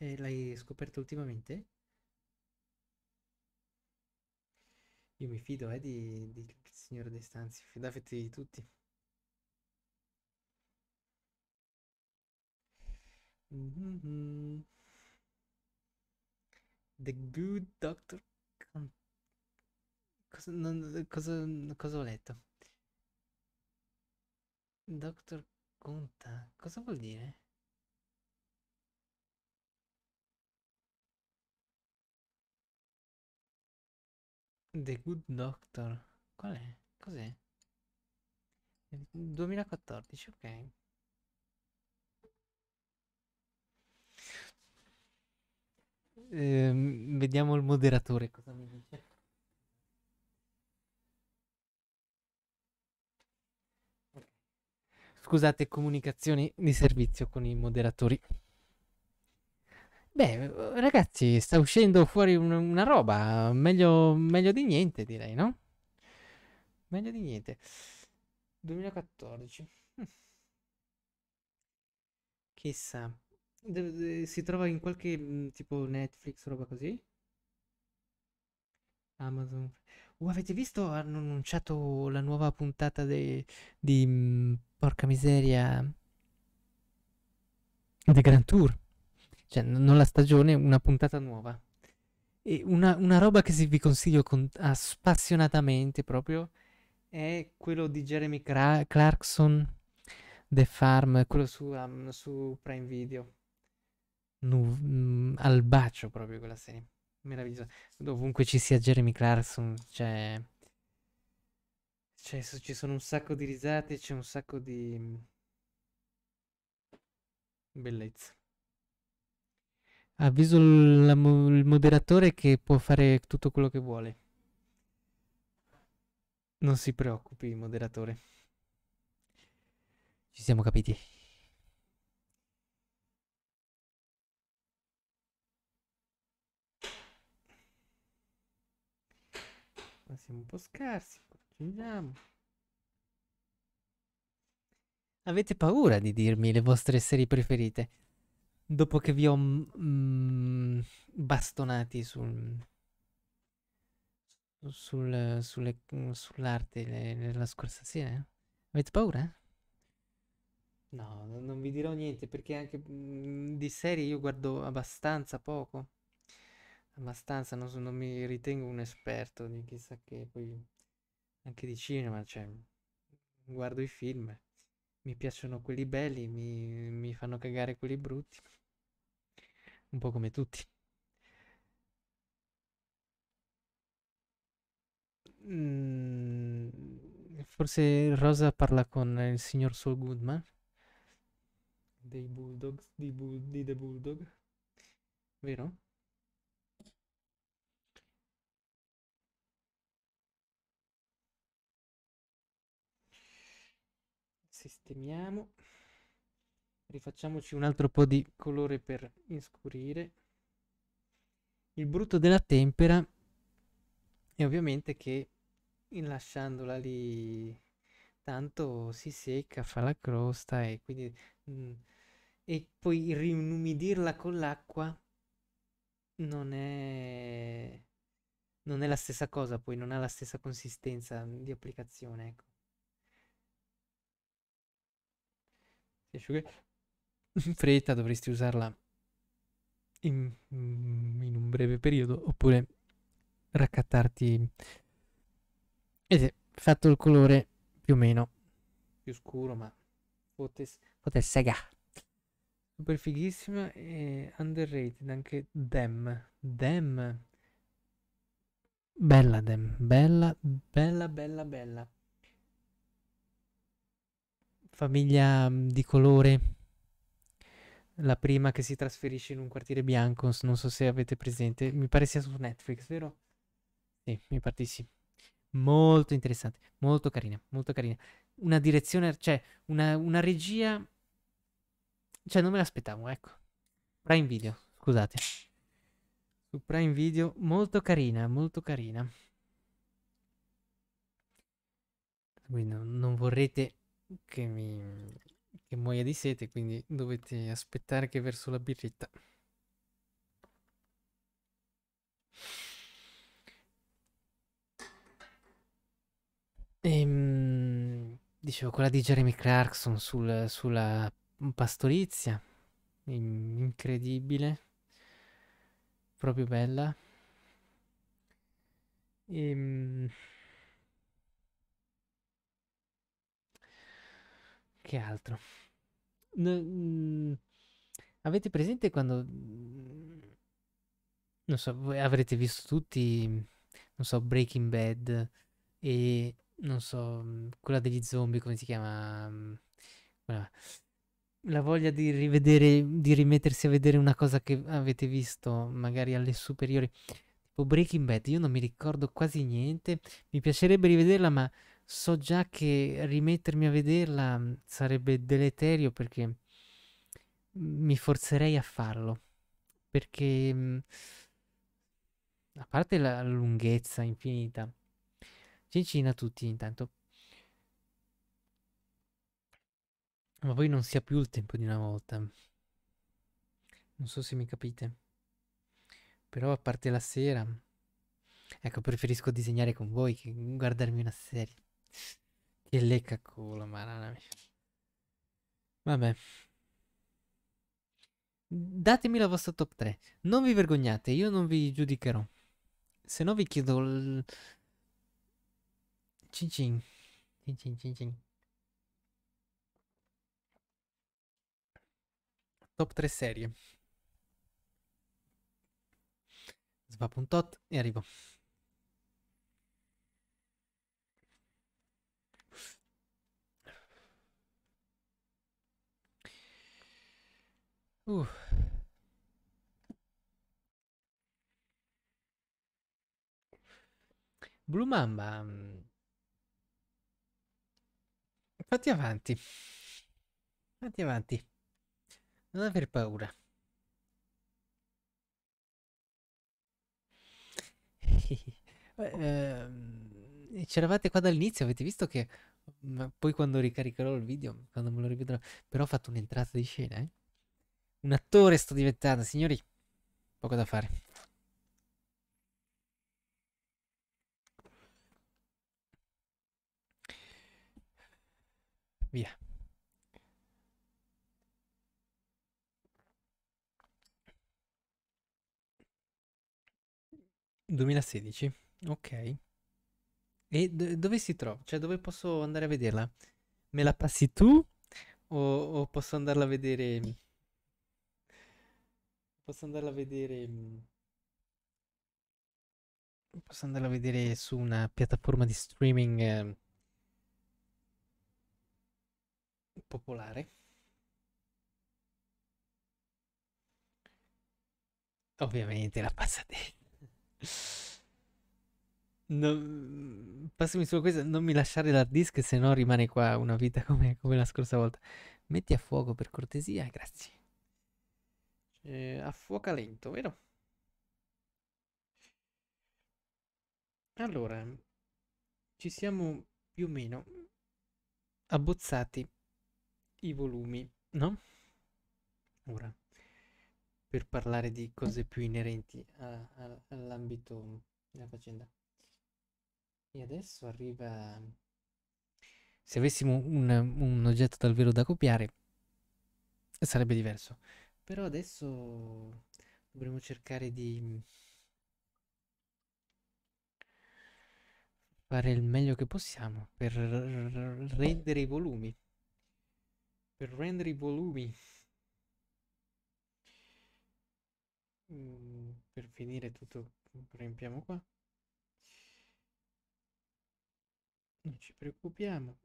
Eh, l'hai scoperto ultimamente? Io mi fido eh, di, di, signore De Stanzi, fidatevi di tutti. Mm-hmm. The Good Doctor cosa, non, cosa, cosa ho letto? Doctor Conta, cosa vuol dire? The Good Doctor, qual è? Cos'è? 2014, ok. Ehm, vediamo il moderatore cosa mi dice. Scusate, comunicazioni di servizio con i moderatori. Beh, ragazzi, sta uscendo fuori un- una roba. Meglio, meglio di niente, direi, no? Meglio di niente. 2014. Hm. Chissà. De- de- si trova in qualche mhmm, tipo Netflix, roba così? Amazon. Oh, avete visto? Hanno annunciato la nuova puntata de- di mh, mhmm, Porca miseria. The Grand Tour. Cioè, non la stagione, una puntata nuova. E una, una roba che si- vi consiglio con- appassionatamente proprio è quello di Jeremy Cra- Clarkson, The Farm, quello su, um, su Prime Video nu- mm, al bacio proprio quella serie. Meravigliosa. Dovunque ci sia Jeremy Clarkson, c'è... c'è... ci sono un sacco di risate, c'è un sacco di... Mm, bellezza. Avviso il, il moderatore che può fare tutto quello che vuole. Non si preoccupi, moderatore. Ci siamo capiti. Ma siamo un po' scarsi, continuiamo. Avete paura di dirmi le vostre serie preferite? Dopo che vi ho mm, mm bastonati sul, sul, sulle, mm, sull'arte nella scorsa sera? Avete paura? No, non vi dirò niente perché anche mh, mm, di serie io guardo abbastanza poco abbastanza, non, so, non mi ritengo un esperto di chissà che, poi anche di cinema, cioè, guardo i film, mi piacciono quelli belli, mi, mi fanno cagare quelli brutti, un po' come tutti. Mm, forse Rosa parla con il signor Saul Goodman dei Bulldogs, di, Bull, di The Bulldog, vero? sistemiamo rifacciamoci un altro po' di colore per inscurire il brutto della tempera è ovviamente che lasciandola lì tanto si secca fa la crosta e quindi mh, mm, e poi rinumidirla con l'acqua non è non è la stessa cosa poi non ha la stessa consistenza di applicazione ecco in fretta, dovresti usarla in, mm, in, un breve periodo oppure raccattarti Vedete, fatto il colore più o meno più scuro ma potesse sega super fighissima e underrated anche Dem Dem bella Dem bella bella bella bella famiglia mm, di colore, la prima che si trasferisce in un quartiere bianco, non so se avete presente, mi pare sia su Netflix, vero? Sì, mi pare di sì. Molto interessante, molto carina, molto carina. Una direzione, cioè una, una regia, cioè non me l'aspettavo, ecco. Prime Video, scusate. Su Prime Video, molto carina, molto carina. Quindi non vorrete che mi che muoia di sete, quindi dovete aspettare che verso la birretta. Ehm, dicevo, quella di Jeremy Clarkson sul, sulla pastorizia, incredibile, proprio bella. Ehm... che altro? N- mm, avete presente quando... Mm, non so, voi avrete visto tutti, non so, Breaking Bad e, non so, mm, quella degli zombie, come si chiama? La voglia di rivedere, di rimettersi a vedere una cosa che avete visto, magari alle superiori. Tipo Breaking Bad, io non mi ricordo quasi niente, mi piacerebbe rivederla, ma so già che rimettermi a vederla mm, sarebbe deleterio perché mi forzerei a farlo. Perché mm, a parte la lunghezza infinita, Cincina tutti intanto. Ma poi non sia più il tempo di una volta. Non so se mi capite. Però a parte la sera, ecco, preferisco disegnare con voi che guardarmi una serie. Che lecca culo, marana. Vabbè. Datemi la vostra top 3. Non vi vergognate, io non vi giudicherò. Se no vi chiedo il... Cin cin. Cin cin cin cin. Top 3 serie. un tot e arrivo. Uh. Blue Mamba. Mm. Fatti avanti. Fatti avanti. Non aver paura. eh, ehm, C'eravate qua dall'inizio, avete visto che... Ma mm, poi quando ricaricherò il video, quando me lo rivedrò... Però ho fatto un'entrata di scena, eh? Un attore sto diventando, signori. Poco da fare. Via. ...2016, ok. E dove si trova? Cioè dove posso andare a vederla? Me la passi tu? O, o posso andarla a vedere mm, Posso andarla a vedere. Mhmm posso andarla a vedere su una piattaforma di streaming eh, popolare. Ovviamente la passate. Non... Mhmm, passami solo questo, non mi lasciare l'hard disk, se no rimane qua una vita come, come la scorsa volta. Metti a fuoco per cortesia, grazie. Eh, a fuoco lento, vero? Allora, ci siamo più o meno abbozzati i volumi, no? Ora, per parlare di cose più inerenti all'ambito della faccenda. E adesso arriva... Se avessimo un, un oggetto davvero da copiare, sarebbe diverso. Però adesso dovremmo cercare di fare il meglio che possiamo per rendere i volumi. Per rendere i volumi. Mm, per finire tutto, riempiamo qua. Non ci preoccupiamo.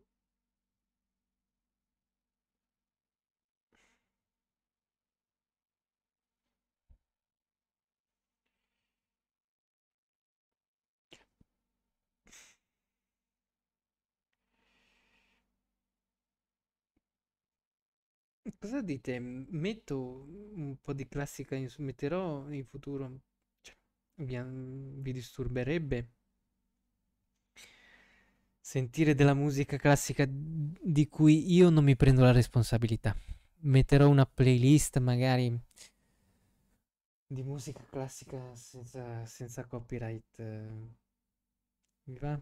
Cosa dite? Metto un po' di classica, in, metterò in futuro? Cioè, vi, vi disturberebbe? Sentire della musica classica di cui io non mi prendo la responsabilità. Metterò una playlist magari di musica classica senza, senza copyright. Mi va?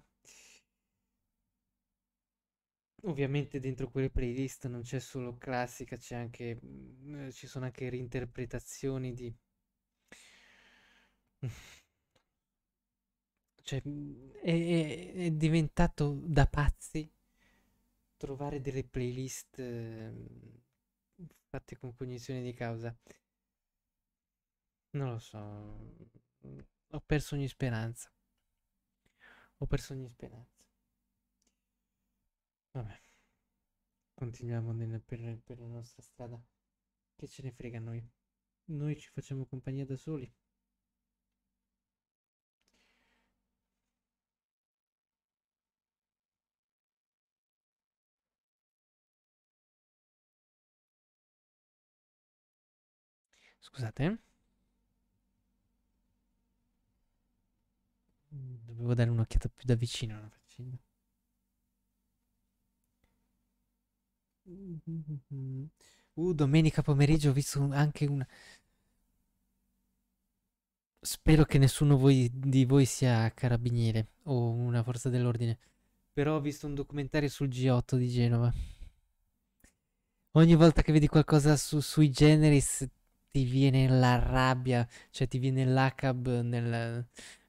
ovviamente dentro quelle playlist non c'è solo classica, c'è anche, mm, eh, ci sono anche reinterpretazioni di... cioè, mm, è, è, diventato da pazzi trovare delle playlist eh, fatte con cognizione di causa. Non lo so, mm, ho perso ogni speranza. Ho perso ogni speranza. Vabbè. Continuiamo nel, per, per la nostra strada. Che ce ne frega a noi? Noi ci facciamo compagnia da soli. Scusate. Dovevo dare un'occhiata più da vicino alla faccenda. Uh, domenica pomeriggio ho visto anche un. Spero che nessuno voi, di voi sia carabiniere o una forza dell'ordine. Però ho visto un documentario sul G8 di Genova. Ogni volta che vedi qualcosa su, sui generis ti viene la rabbia, cioè ti viene l'acab nel,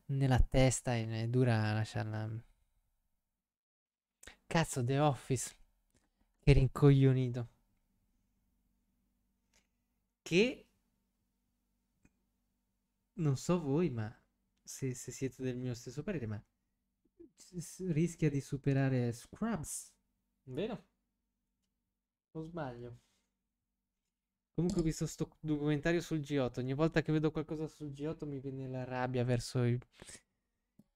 nella testa e è dura lasciarla. Cazzo, The Office. Che rincoglionito. Che non so voi, ma se, se siete del mio stesso parere, ma rischia di superare Scrubs, vero? O sbaglio? Comunque ho visto sto documentario sul G8. Ogni volta che vedo qualcosa sul G8 mi viene la rabbia verso, il,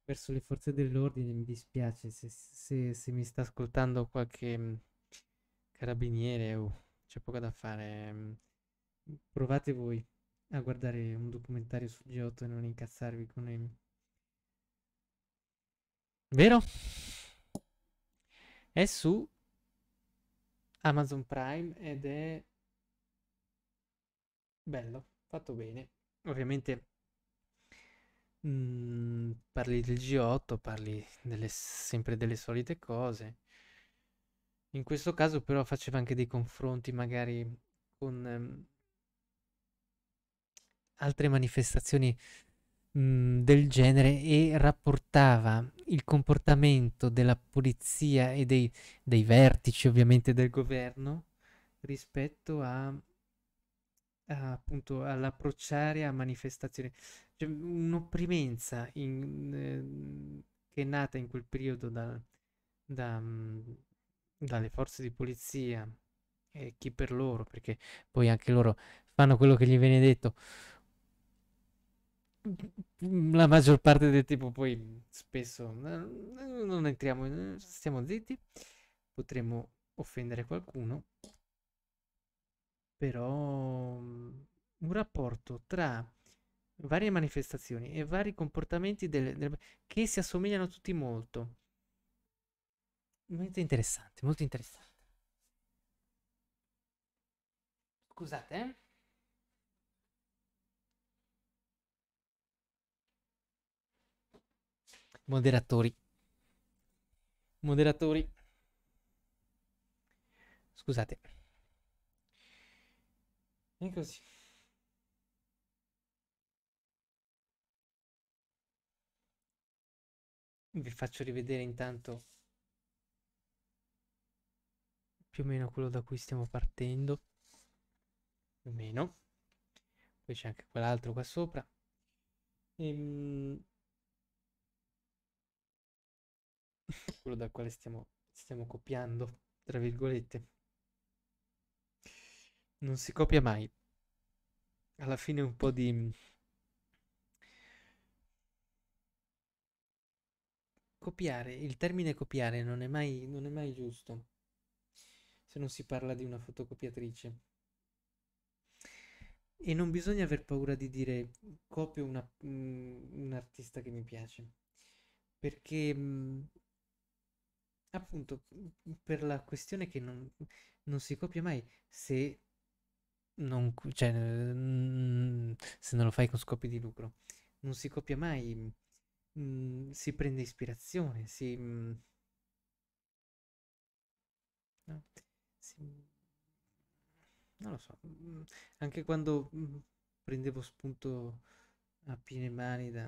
verso le forze dell'ordine. Mi dispiace se, se, se mi sta ascoltando qualche Carabiniere, oh, c'è poco da fare. Mm. Provate voi a guardare un documentario su G8 e non incazzarvi con Amy. Vero? È su Amazon Prime ed è bello, fatto bene. Ovviamente mh, mm, parli del G8, parli delle, sempre delle solite cose. In questo caso però faceva anche dei confronti magari con ehm, altre manifestazioni mh, mhmm, del genere e rapportava il comportamento della polizia e dei, dei vertici ovviamente del governo rispetto a, a appunto all'approcciare a manifestazioni. C'è cioè, un'opprimenza in, eh, che è nata in quel periodo da, da mh, mhmm, dalle forze di polizia e chi per loro, perché poi anche loro fanno quello che gli viene detto. La maggior parte del tempo poi spesso eh, non entriamo, in, eh, stiamo zitti, potremmo offendere qualcuno, però mm, un rapporto tra varie manifestazioni e vari comportamenti del, del, che si assomigliano tutti molto Molto interessante, molto interessante. Scusate. Eh. Moderatori. Moderatori. Scusate. E così. Vi faccio rivedere intanto più o meno quello da cui stiamo partendo più o meno poi c'è anche quell'altro qua sopra ehm... quello da quale stiamo, stiamo copiando tra virgolette non si copia mai alla fine un po' di copiare il termine copiare non è mai, non è mai giusto se non si parla di una fotocopiatrice. E non bisogna aver paura di dire copio una, mh, mm, un artista che mi piace, perché mh, mm, appunto per la questione che non, non si copia mai se non, cioè, mh, mm, se non lo fai con scopi di lucro, non si copia mai, mh, si prende ispirazione, si... Mh, no non lo so, mm, anche quando mm, prendevo spunto a piene mani da...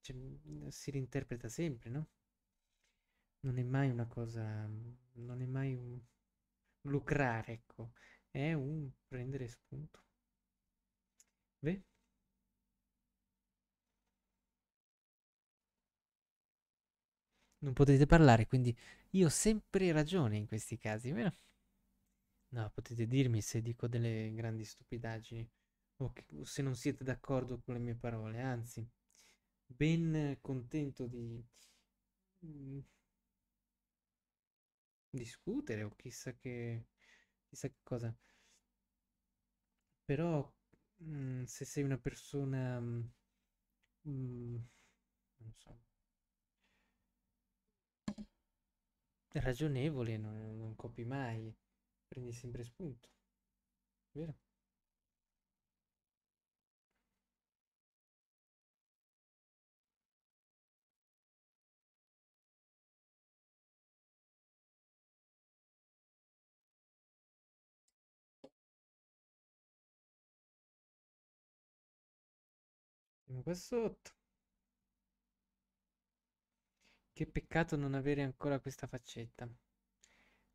Cioè, mm, si reinterpreta sempre, no? Non è mai una cosa, non è mai un lucrare, ecco, è un prendere spunto. Beh. Non potete parlare, quindi io ho sempre ragione in questi casi, vero? No, potete dirmi se dico delle grandi stupidaggini o che, se non siete d'accordo con le mie parole, anzi, ben contento di mm, discutere o chissà che, chissà che cosa. Però mh, mm, se sei una persona... Mh, mm, non so, ragionevole non, non copi mai, prendi sempre spunto, vero? Qua sotto. Che peccato non avere ancora questa faccetta.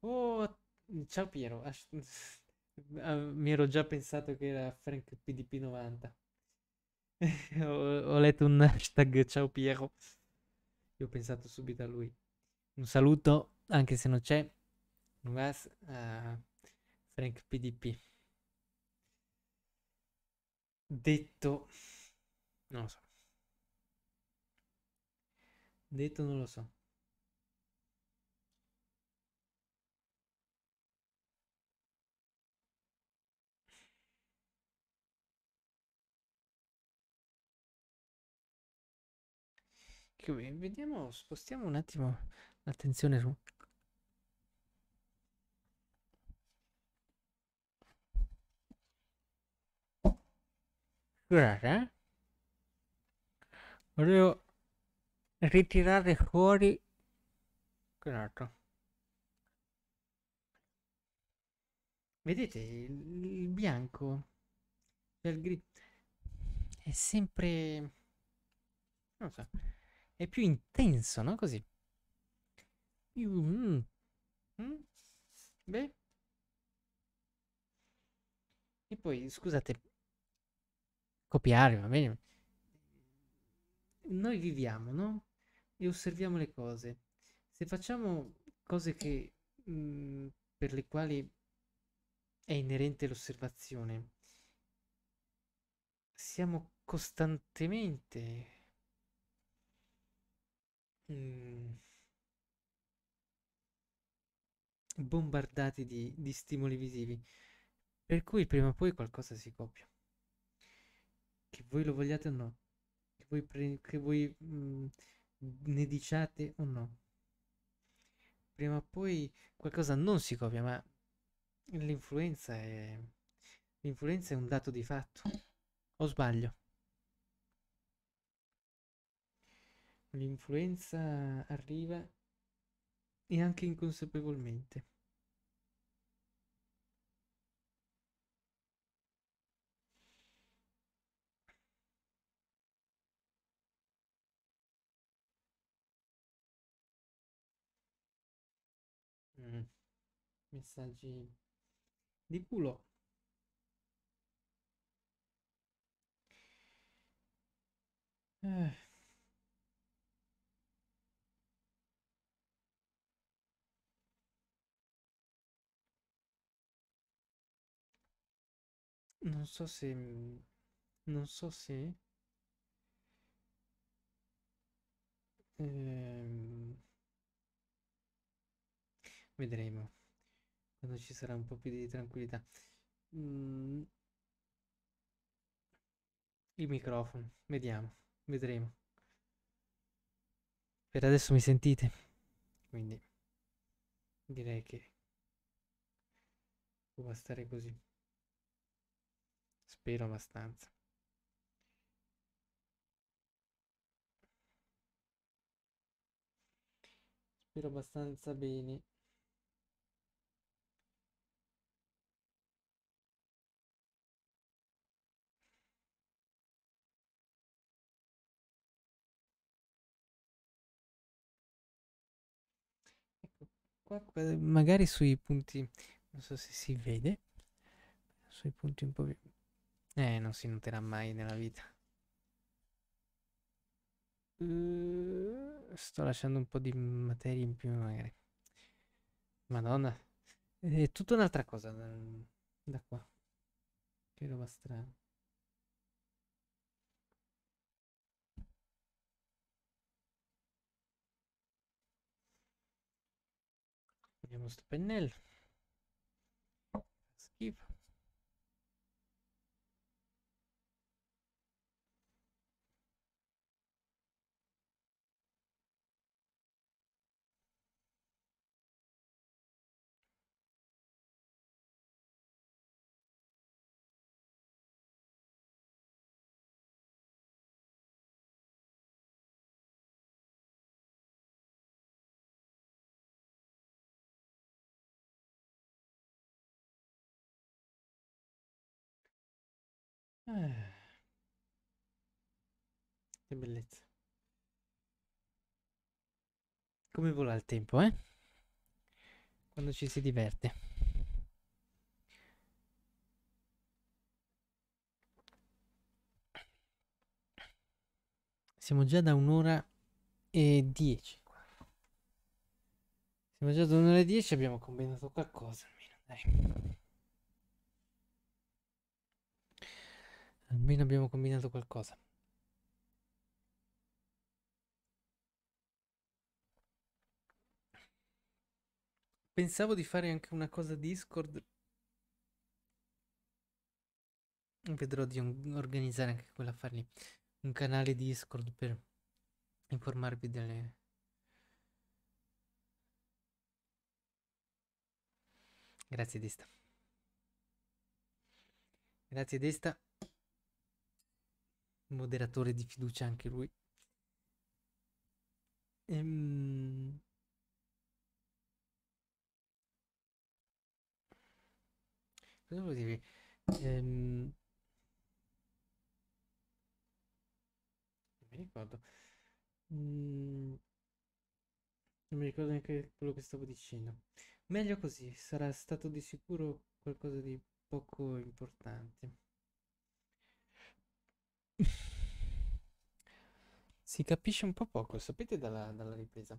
Oh, ciao Piero. Ah, ah, mi ero già pensato che era Frank PDP90. ho, ho, letto un hashtag ciao Piero. Io ho pensato subito a lui. Un saluto, anche se non c'è. A Frank PDP. Detto... Non lo so. Detto non lo so. Che vediamo, spostiamo un attimo l'attenzione su Guarda, eh. Volevo ritirare fuori Creato. vedete il bianco il grid è sempre non so è più intenso no così mm. Mm. beh e poi scusate copiare va bene noi viviamo no e osserviamo le cose. Se facciamo cose che, mh, mhmm, per le quali è inerente l'osservazione, siamo costantemente mh, mhmm, bombardati di, di stimoli visivi, per cui prima o poi qualcosa si copia. Che voi lo vogliate o no, che voi, pre- che voi mh, mhmm, ne diciate o no. Prima o poi qualcosa non si copia, ma l'influenza è... L'influenza è un dato di fatto. O sbaglio? L'influenza arriva e anche inconsapevolmente. messaggi di culo eh. non so se non so se ehm, vedremo quando ci sarà un po' più di tranquillità. Mm. Il microfono, vediamo, vedremo. Per adesso mi sentite, quindi direi che può bastare così. Spero abbastanza. Spero abbastanza bene. magari sui punti, non so se si vede, sui punti un po' più... Eh, non si noterà mai nella vita. Uh, sto lasciando un po' di materia in più magari. Madonna. È tutta un'altra cosa da, mm, da qua. Che roba strana. Vamos do painel. Skip. Eh. Che bellezza. Come vola il tempo, eh? Quando ci si diverte. Siamo già da un'ora e dieci. Siamo già da un'ora e dieci, abbiamo combinato qualcosa almeno, dai. Almeno abbiamo combinato qualcosa. Pensavo di fare anche una cosa Discord. Vedrò di organizzare anche quella, fargli un canale Discord per informarvi delle... Grazie Desta. Grazie Desta moderatore di fiducia anche lui. Ehm... Cosa vuol dire? Ehm... Non mi ricordo. Mm... Non mi ricordo neanche quello che stavo dicendo. Meglio così, sarà stato di sicuro qualcosa di poco importante. Si capisce un po' poco, sapete dalla, dalla ripresa.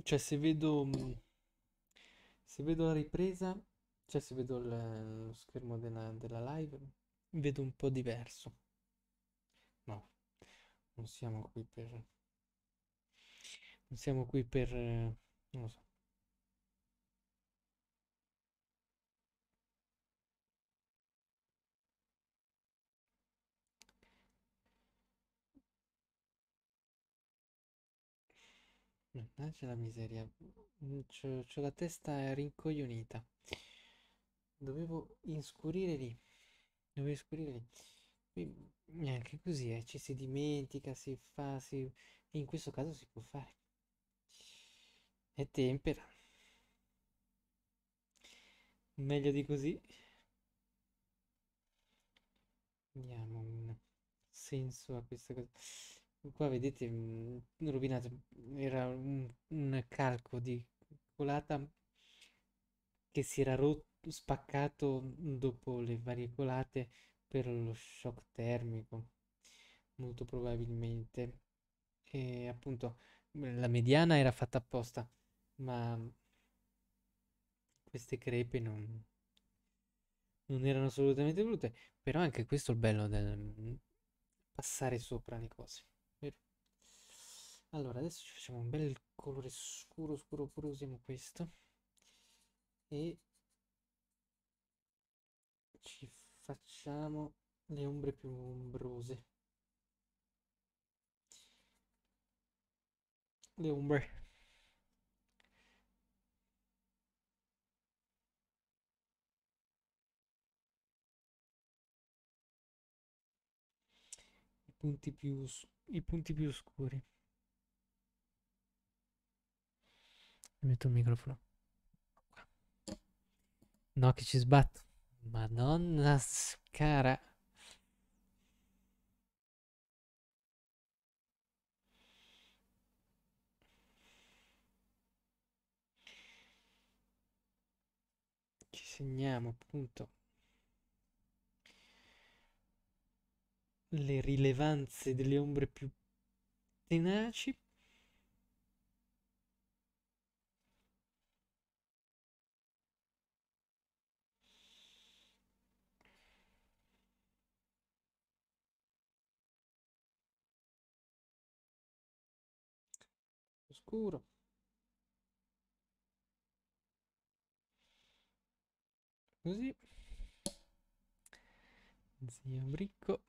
Cioè se vedo... Mm, se vedo la ripresa, cioè se vedo il, lo schermo della, della live, vedo un po' diverso. No, non siamo qui per... Non siamo qui per... Eh, non lo so. Mannaggia eh, la miseria. Mm, c'ho, c'ho la testa rincoglionita. Dovevo inscurire lì. Dovevo inscurire lì. Qui anche così, eh, ci si dimentica, si fa, si... E in questo caso si può fare. E tempera. Meglio di così. Diamo un senso a questa cosa qua vedete mm, rovinato era un, un calco di colata che si era rotto spaccato dopo le varie colate per lo shock termico molto probabilmente e appunto la mediana era fatta apposta ma queste crepe non, non erano assolutamente brutte però anche questo è il bello del mm, passare sopra le cose allora, adesso ci facciamo un bel colore scuro, scuro, pure usiamo questo. E ci facciamo le ombre più ombrose. Le ombre. I punti più, i punti più scuri. Mi Metto il microfono. No, che ci sbatto. Madonna cara. Ci segniamo appunto le rilevanze delle ombre più tenaci sicuro così zio bricco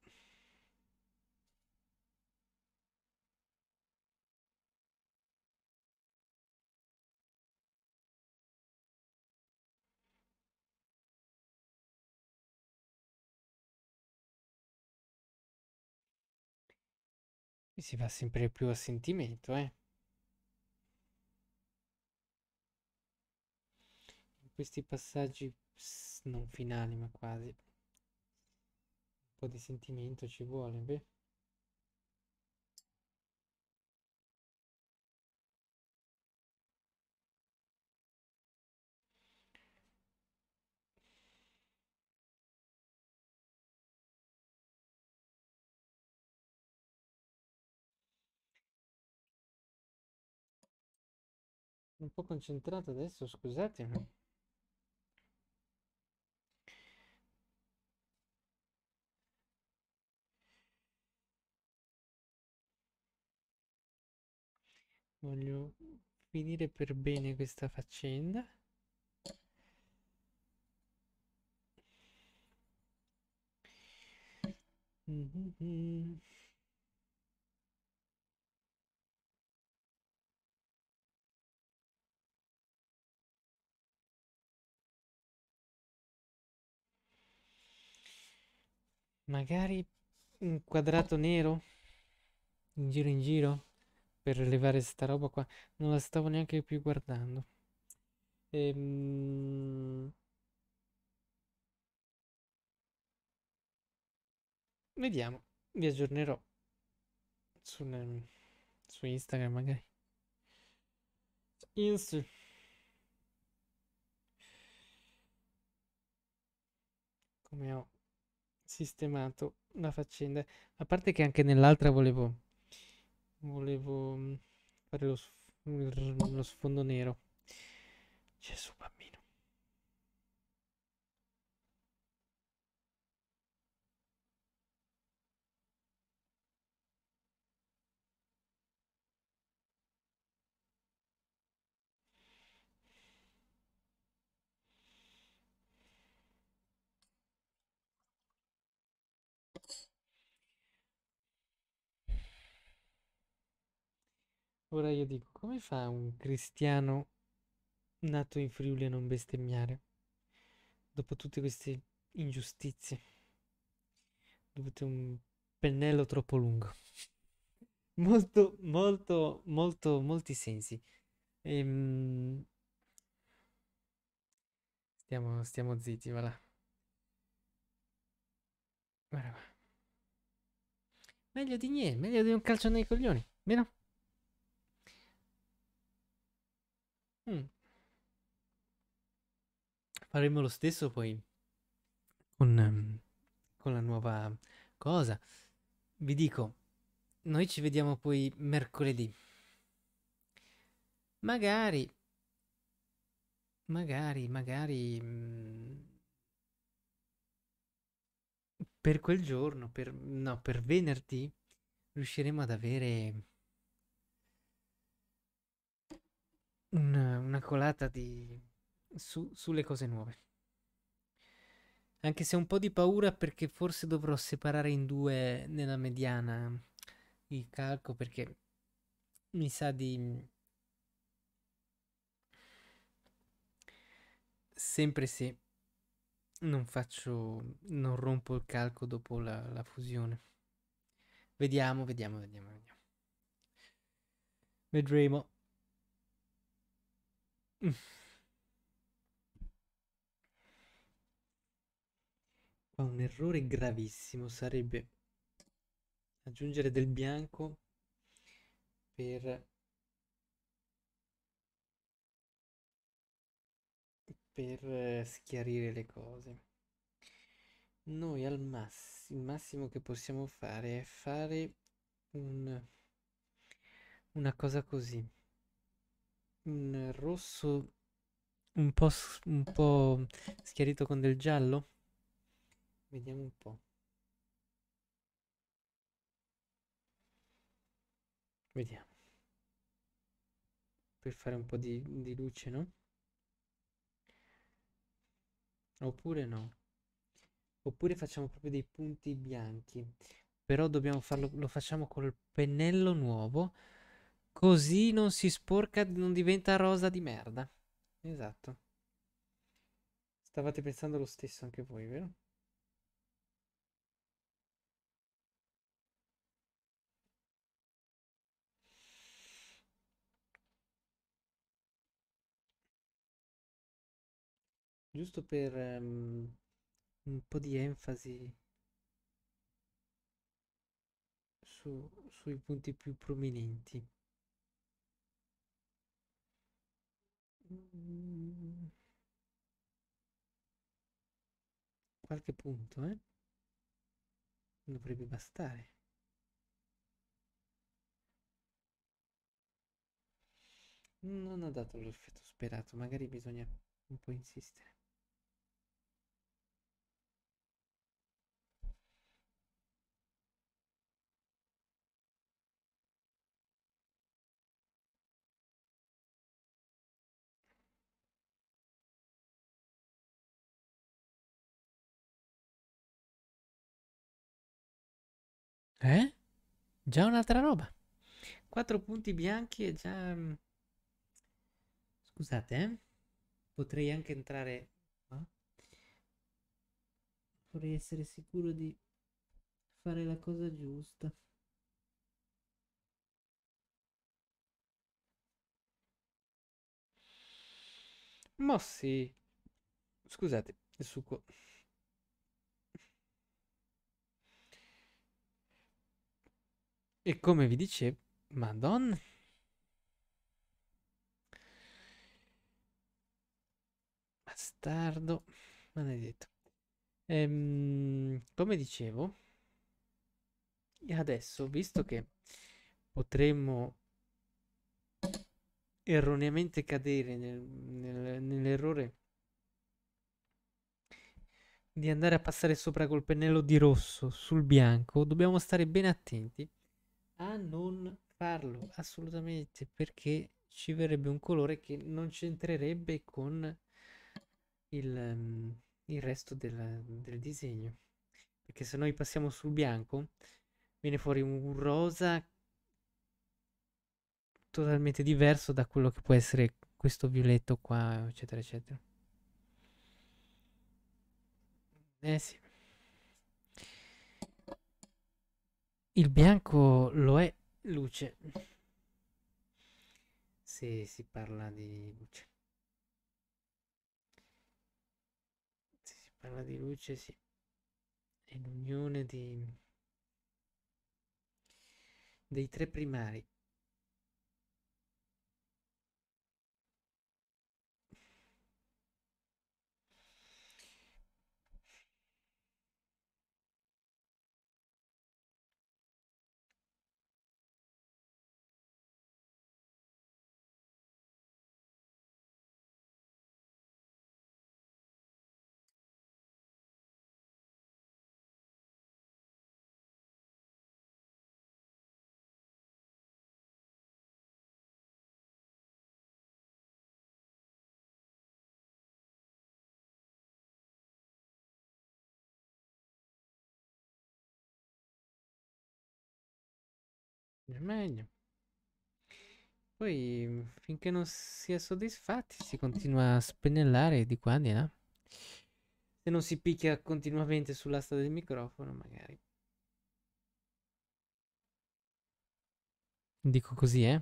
si va sempre più a sentimento eh questi passaggi pss, non finali ma quasi un po' di sentimento ci vuole beh. un po' concentrato adesso, scusatemi voglio finire per bene questa faccenda Magari un quadrato nero? In giro in giro? per levare sta roba qua. Non la stavo neanche più guardando. Ehm... Vediamo, vi aggiornerò su, ehm, su Instagram magari. Insta. Come ho sistemato la faccenda. A parte che anche nell'altra volevo volevo mm, fare lo, sf lo sfondo nero. Gesù, papà. Ora io dico, come fa un cristiano nato in Friuli a non bestemmiare? Dopo tutte queste ingiustizie, dopo un pennello troppo lungo. Molto, molto, molto, molti sensi. Ehm... Stiamo, stiamo zitti, va là. Meglio di niente, meglio di un calcio nei coglioni, meno? Mm. Faremo lo stesso poi con, ehm, con la nuova cosa. Vi dico, noi ci vediamo poi mercoledì. Magari, magari, magari... Mh, mm, per quel giorno, per, no, per venerdì, riusciremo ad avere una, una colata di, su, sulle cose nuove. Anche se ho un po' di paura perché forse dovrò separare in due nella mediana il calco perché mi sa di... Sempre se non faccio... non rompo il calco dopo la, la fusione. Vediamo, vediamo, vediamo, vediamo. Vedremo. Qua un errore gravissimo sarebbe aggiungere del bianco per per eh, schiarire le cose. Noi al massimo, il massimo che possiamo fare è fare un, una cosa così un rosso un po', un po' schiarito con del giallo. Vediamo un po'. Vediamo. Per fare un po' di, di luce, no? Oppure no. Oppure facciamo proprio dei punti bianchi. Però dobbiamo farlo, lo facciamo col pennello nuovo Così non si sporca, non diventa rosa di merda. Esatto. Stavate pensando lo stesso anche voi, vero? giusto per um, un po' di enfasi su, sui punti più prominenti. qualche punto, eh? Dovrebbe bastare. Non ha dato l'effetto sperato, magari bisogna un po' insistere. Eh? Già un'altra roba. Quattro punti bianchi e già... Mm, scusate, eh? Potrei anche entrare qua. Vorrei essere sicuro di fare la cosa giusta. Mossi. Scusate, il succo E come vi dicevo, madonna. Bastardo, maledetto. Ehm, come dicevo, adesso, visto che potremmo erroneamente cadere nel, nel, nell'errore di andare a passare sopra col pennello di rosso sul bianco, dobbiamo stare ben attenti a non farlo assolutamente perché ci verrebbe un colore che non c'entrerebbe con il, mm, il resto del, del, disegno perché se noi passiamo sul bianco viene fuori un rosa totalmente diverso da quello che può essere questo violetto qua eccetera eccetera eh sì Il bianco lo è luce. Se si parla di luce. Se si parla di luce, sì. È l'unione di... dei tre primari. meglio. Poi finché non si è soddisfatti si continua a spennellare di qua e di là. Se non si picchia continuamente sull'asta del microfono magari. Dico così, eh?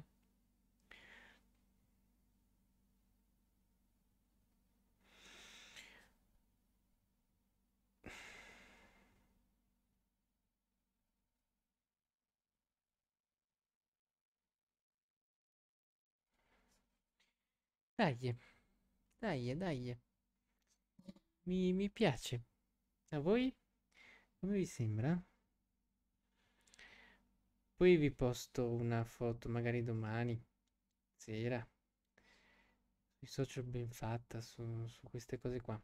Dai, dai, dai. Mi, mi piace. A voi? Come vi sembra? Poi vi posto una foto, magari domani, sera, sui social ben fatta, su, su queste cose qua.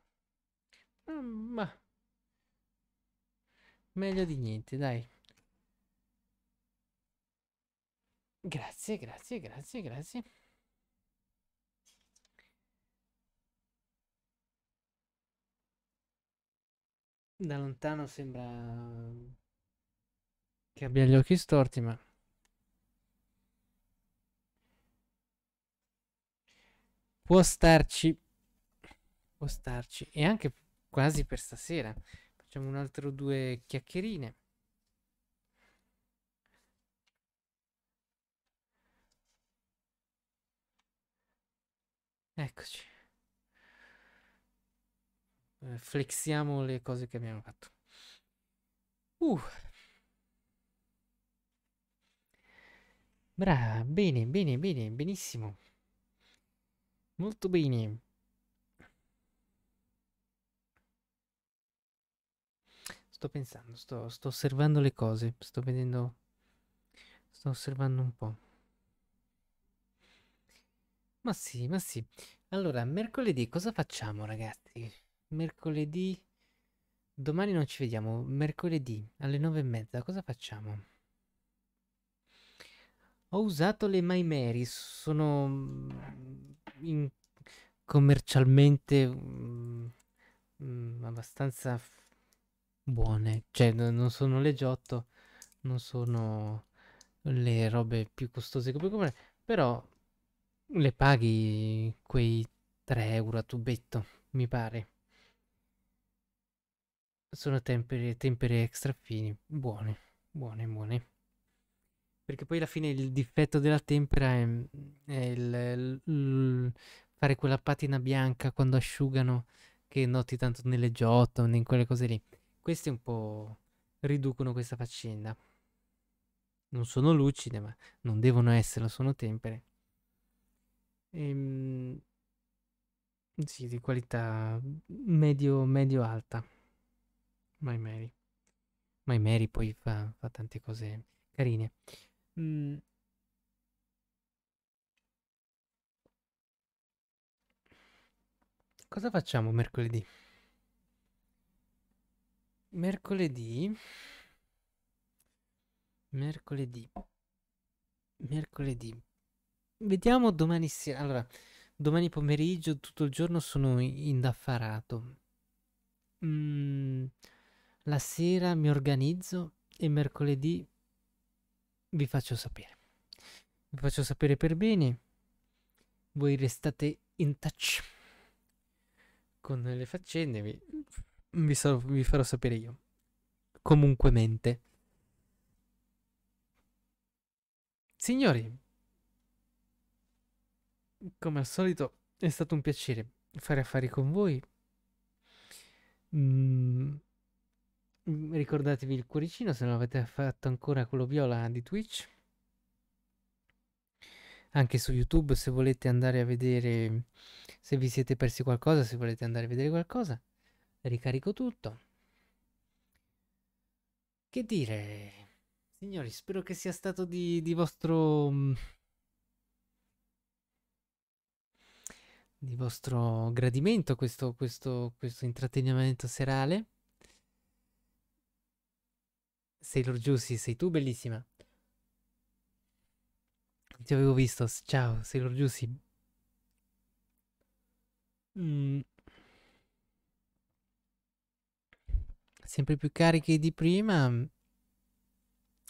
Mm, ma... Meglio di niente, dai. Grazie, grazie, grazie, grazie. Da lontano sembra che abbia gli occhi storti, ma... Può starci. Può starci. E anche quasi per stasera. Facciamo un altro due chiacchierine. Eccoci. Eh, flexiamo le cose che abbiamo fatto. Uh. Brava, bene, bene, bene, benissimo. Molto bene. Sto pensando, sto, sto osservando le cose, sto vedendo, sto osservando un po'. Ma sì, ma sì. Allora, mercoledì cosa facciamo, ragazzi? mercoledì. Domani non ci vediamo, mercoledì alle nove e mezza, cosa facciamo? Ho usato le My Mary, sono mm, in, commercialmente um, um, abbastanza buone, cioè non sono le Giotto, non sono le robe più costose che puoi comprare, però le paghi quei 3 euro a tubetto, mi pare sono tempere, tempere extra fini, buone, buone, buone. Perché poi alla fine il difetto della tempera è, è il, il, fare quella patina bianca quando asciugano che noti tanto nelle giotto, in quelle cose lì. Queste un po' riducono questa faccenda. Non sono lucide, ma non devono esserlo, sono tempere. Ehm, sì, di qualità medio, medio alta. My Mary. My Mary poi fa, fa tante cose carine. Mm. Cosa facciamo mercoledì? Mercoledì... Mercoledì. Mercoledì. Vediamo domani sera. Allora, domani pomeriggio tutto il giorno sono indaffarato. Mmm la sera mi organizzo e mercoledì vi faccio sapere. Vi faccio sapere per bene. Voi restate in touch con le faccende. Vi, vi, so, vi farò sapere io. Comunque mente. Signori, come al solito è stato un piacere fare affari con voi. Mm, Mm, ricordatevi il cuoricino se non avete fatto ancora quello viola di Twitch. Anche su YouTube se volete andare a vedere, se vi siete persi qualcosa, se volete andare a vedere qualcosa, ricarico tutto. Che dire, signori, spero che sia stato di, di vostro... Mm, di vostro gradimento questo, questo, questo intrattenimento serale. Sailor Juicy, sei tu bellissima. Non ti avevo visto. Ciao, Sailor Juicy. Mm. Sempre più carichi di prima.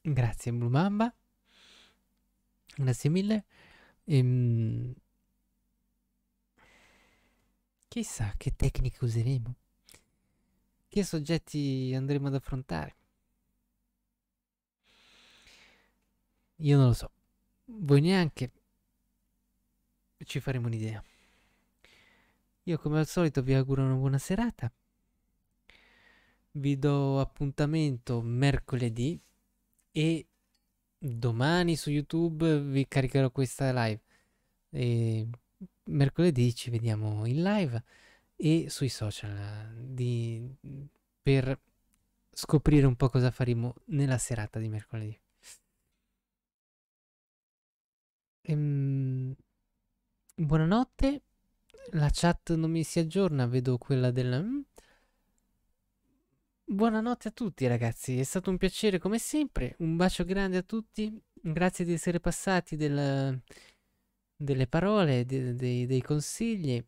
Grazie, Blue Mamba. Grazie mille. Ehm... Chissà che tecniche useremo. Che soggetti andremo ad affrontare. Io non lo so. Voi neanche ci faremo un'idea. Io come al solito vi auguro una buona serata. Vi do appuntamento mercoledì e domani su YouTube vi caricherò questa live. E mercoledì ci vediamo in live e sui social di, per scoprire un po' cosa faremo nella serata di mercoledì. Ehm, buonanotte. La chat non mi si aggiorna, vedo quella della... Mm. Buonanotte a tutti ragazzi, è stato un piacere come sempre, un bacio grande a tutti, grazie di essere passati del, delle parole, de, de, dei consigli.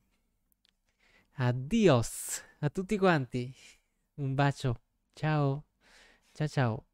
Addios a tutti quanti, un bacio, ciao, ciao ciao.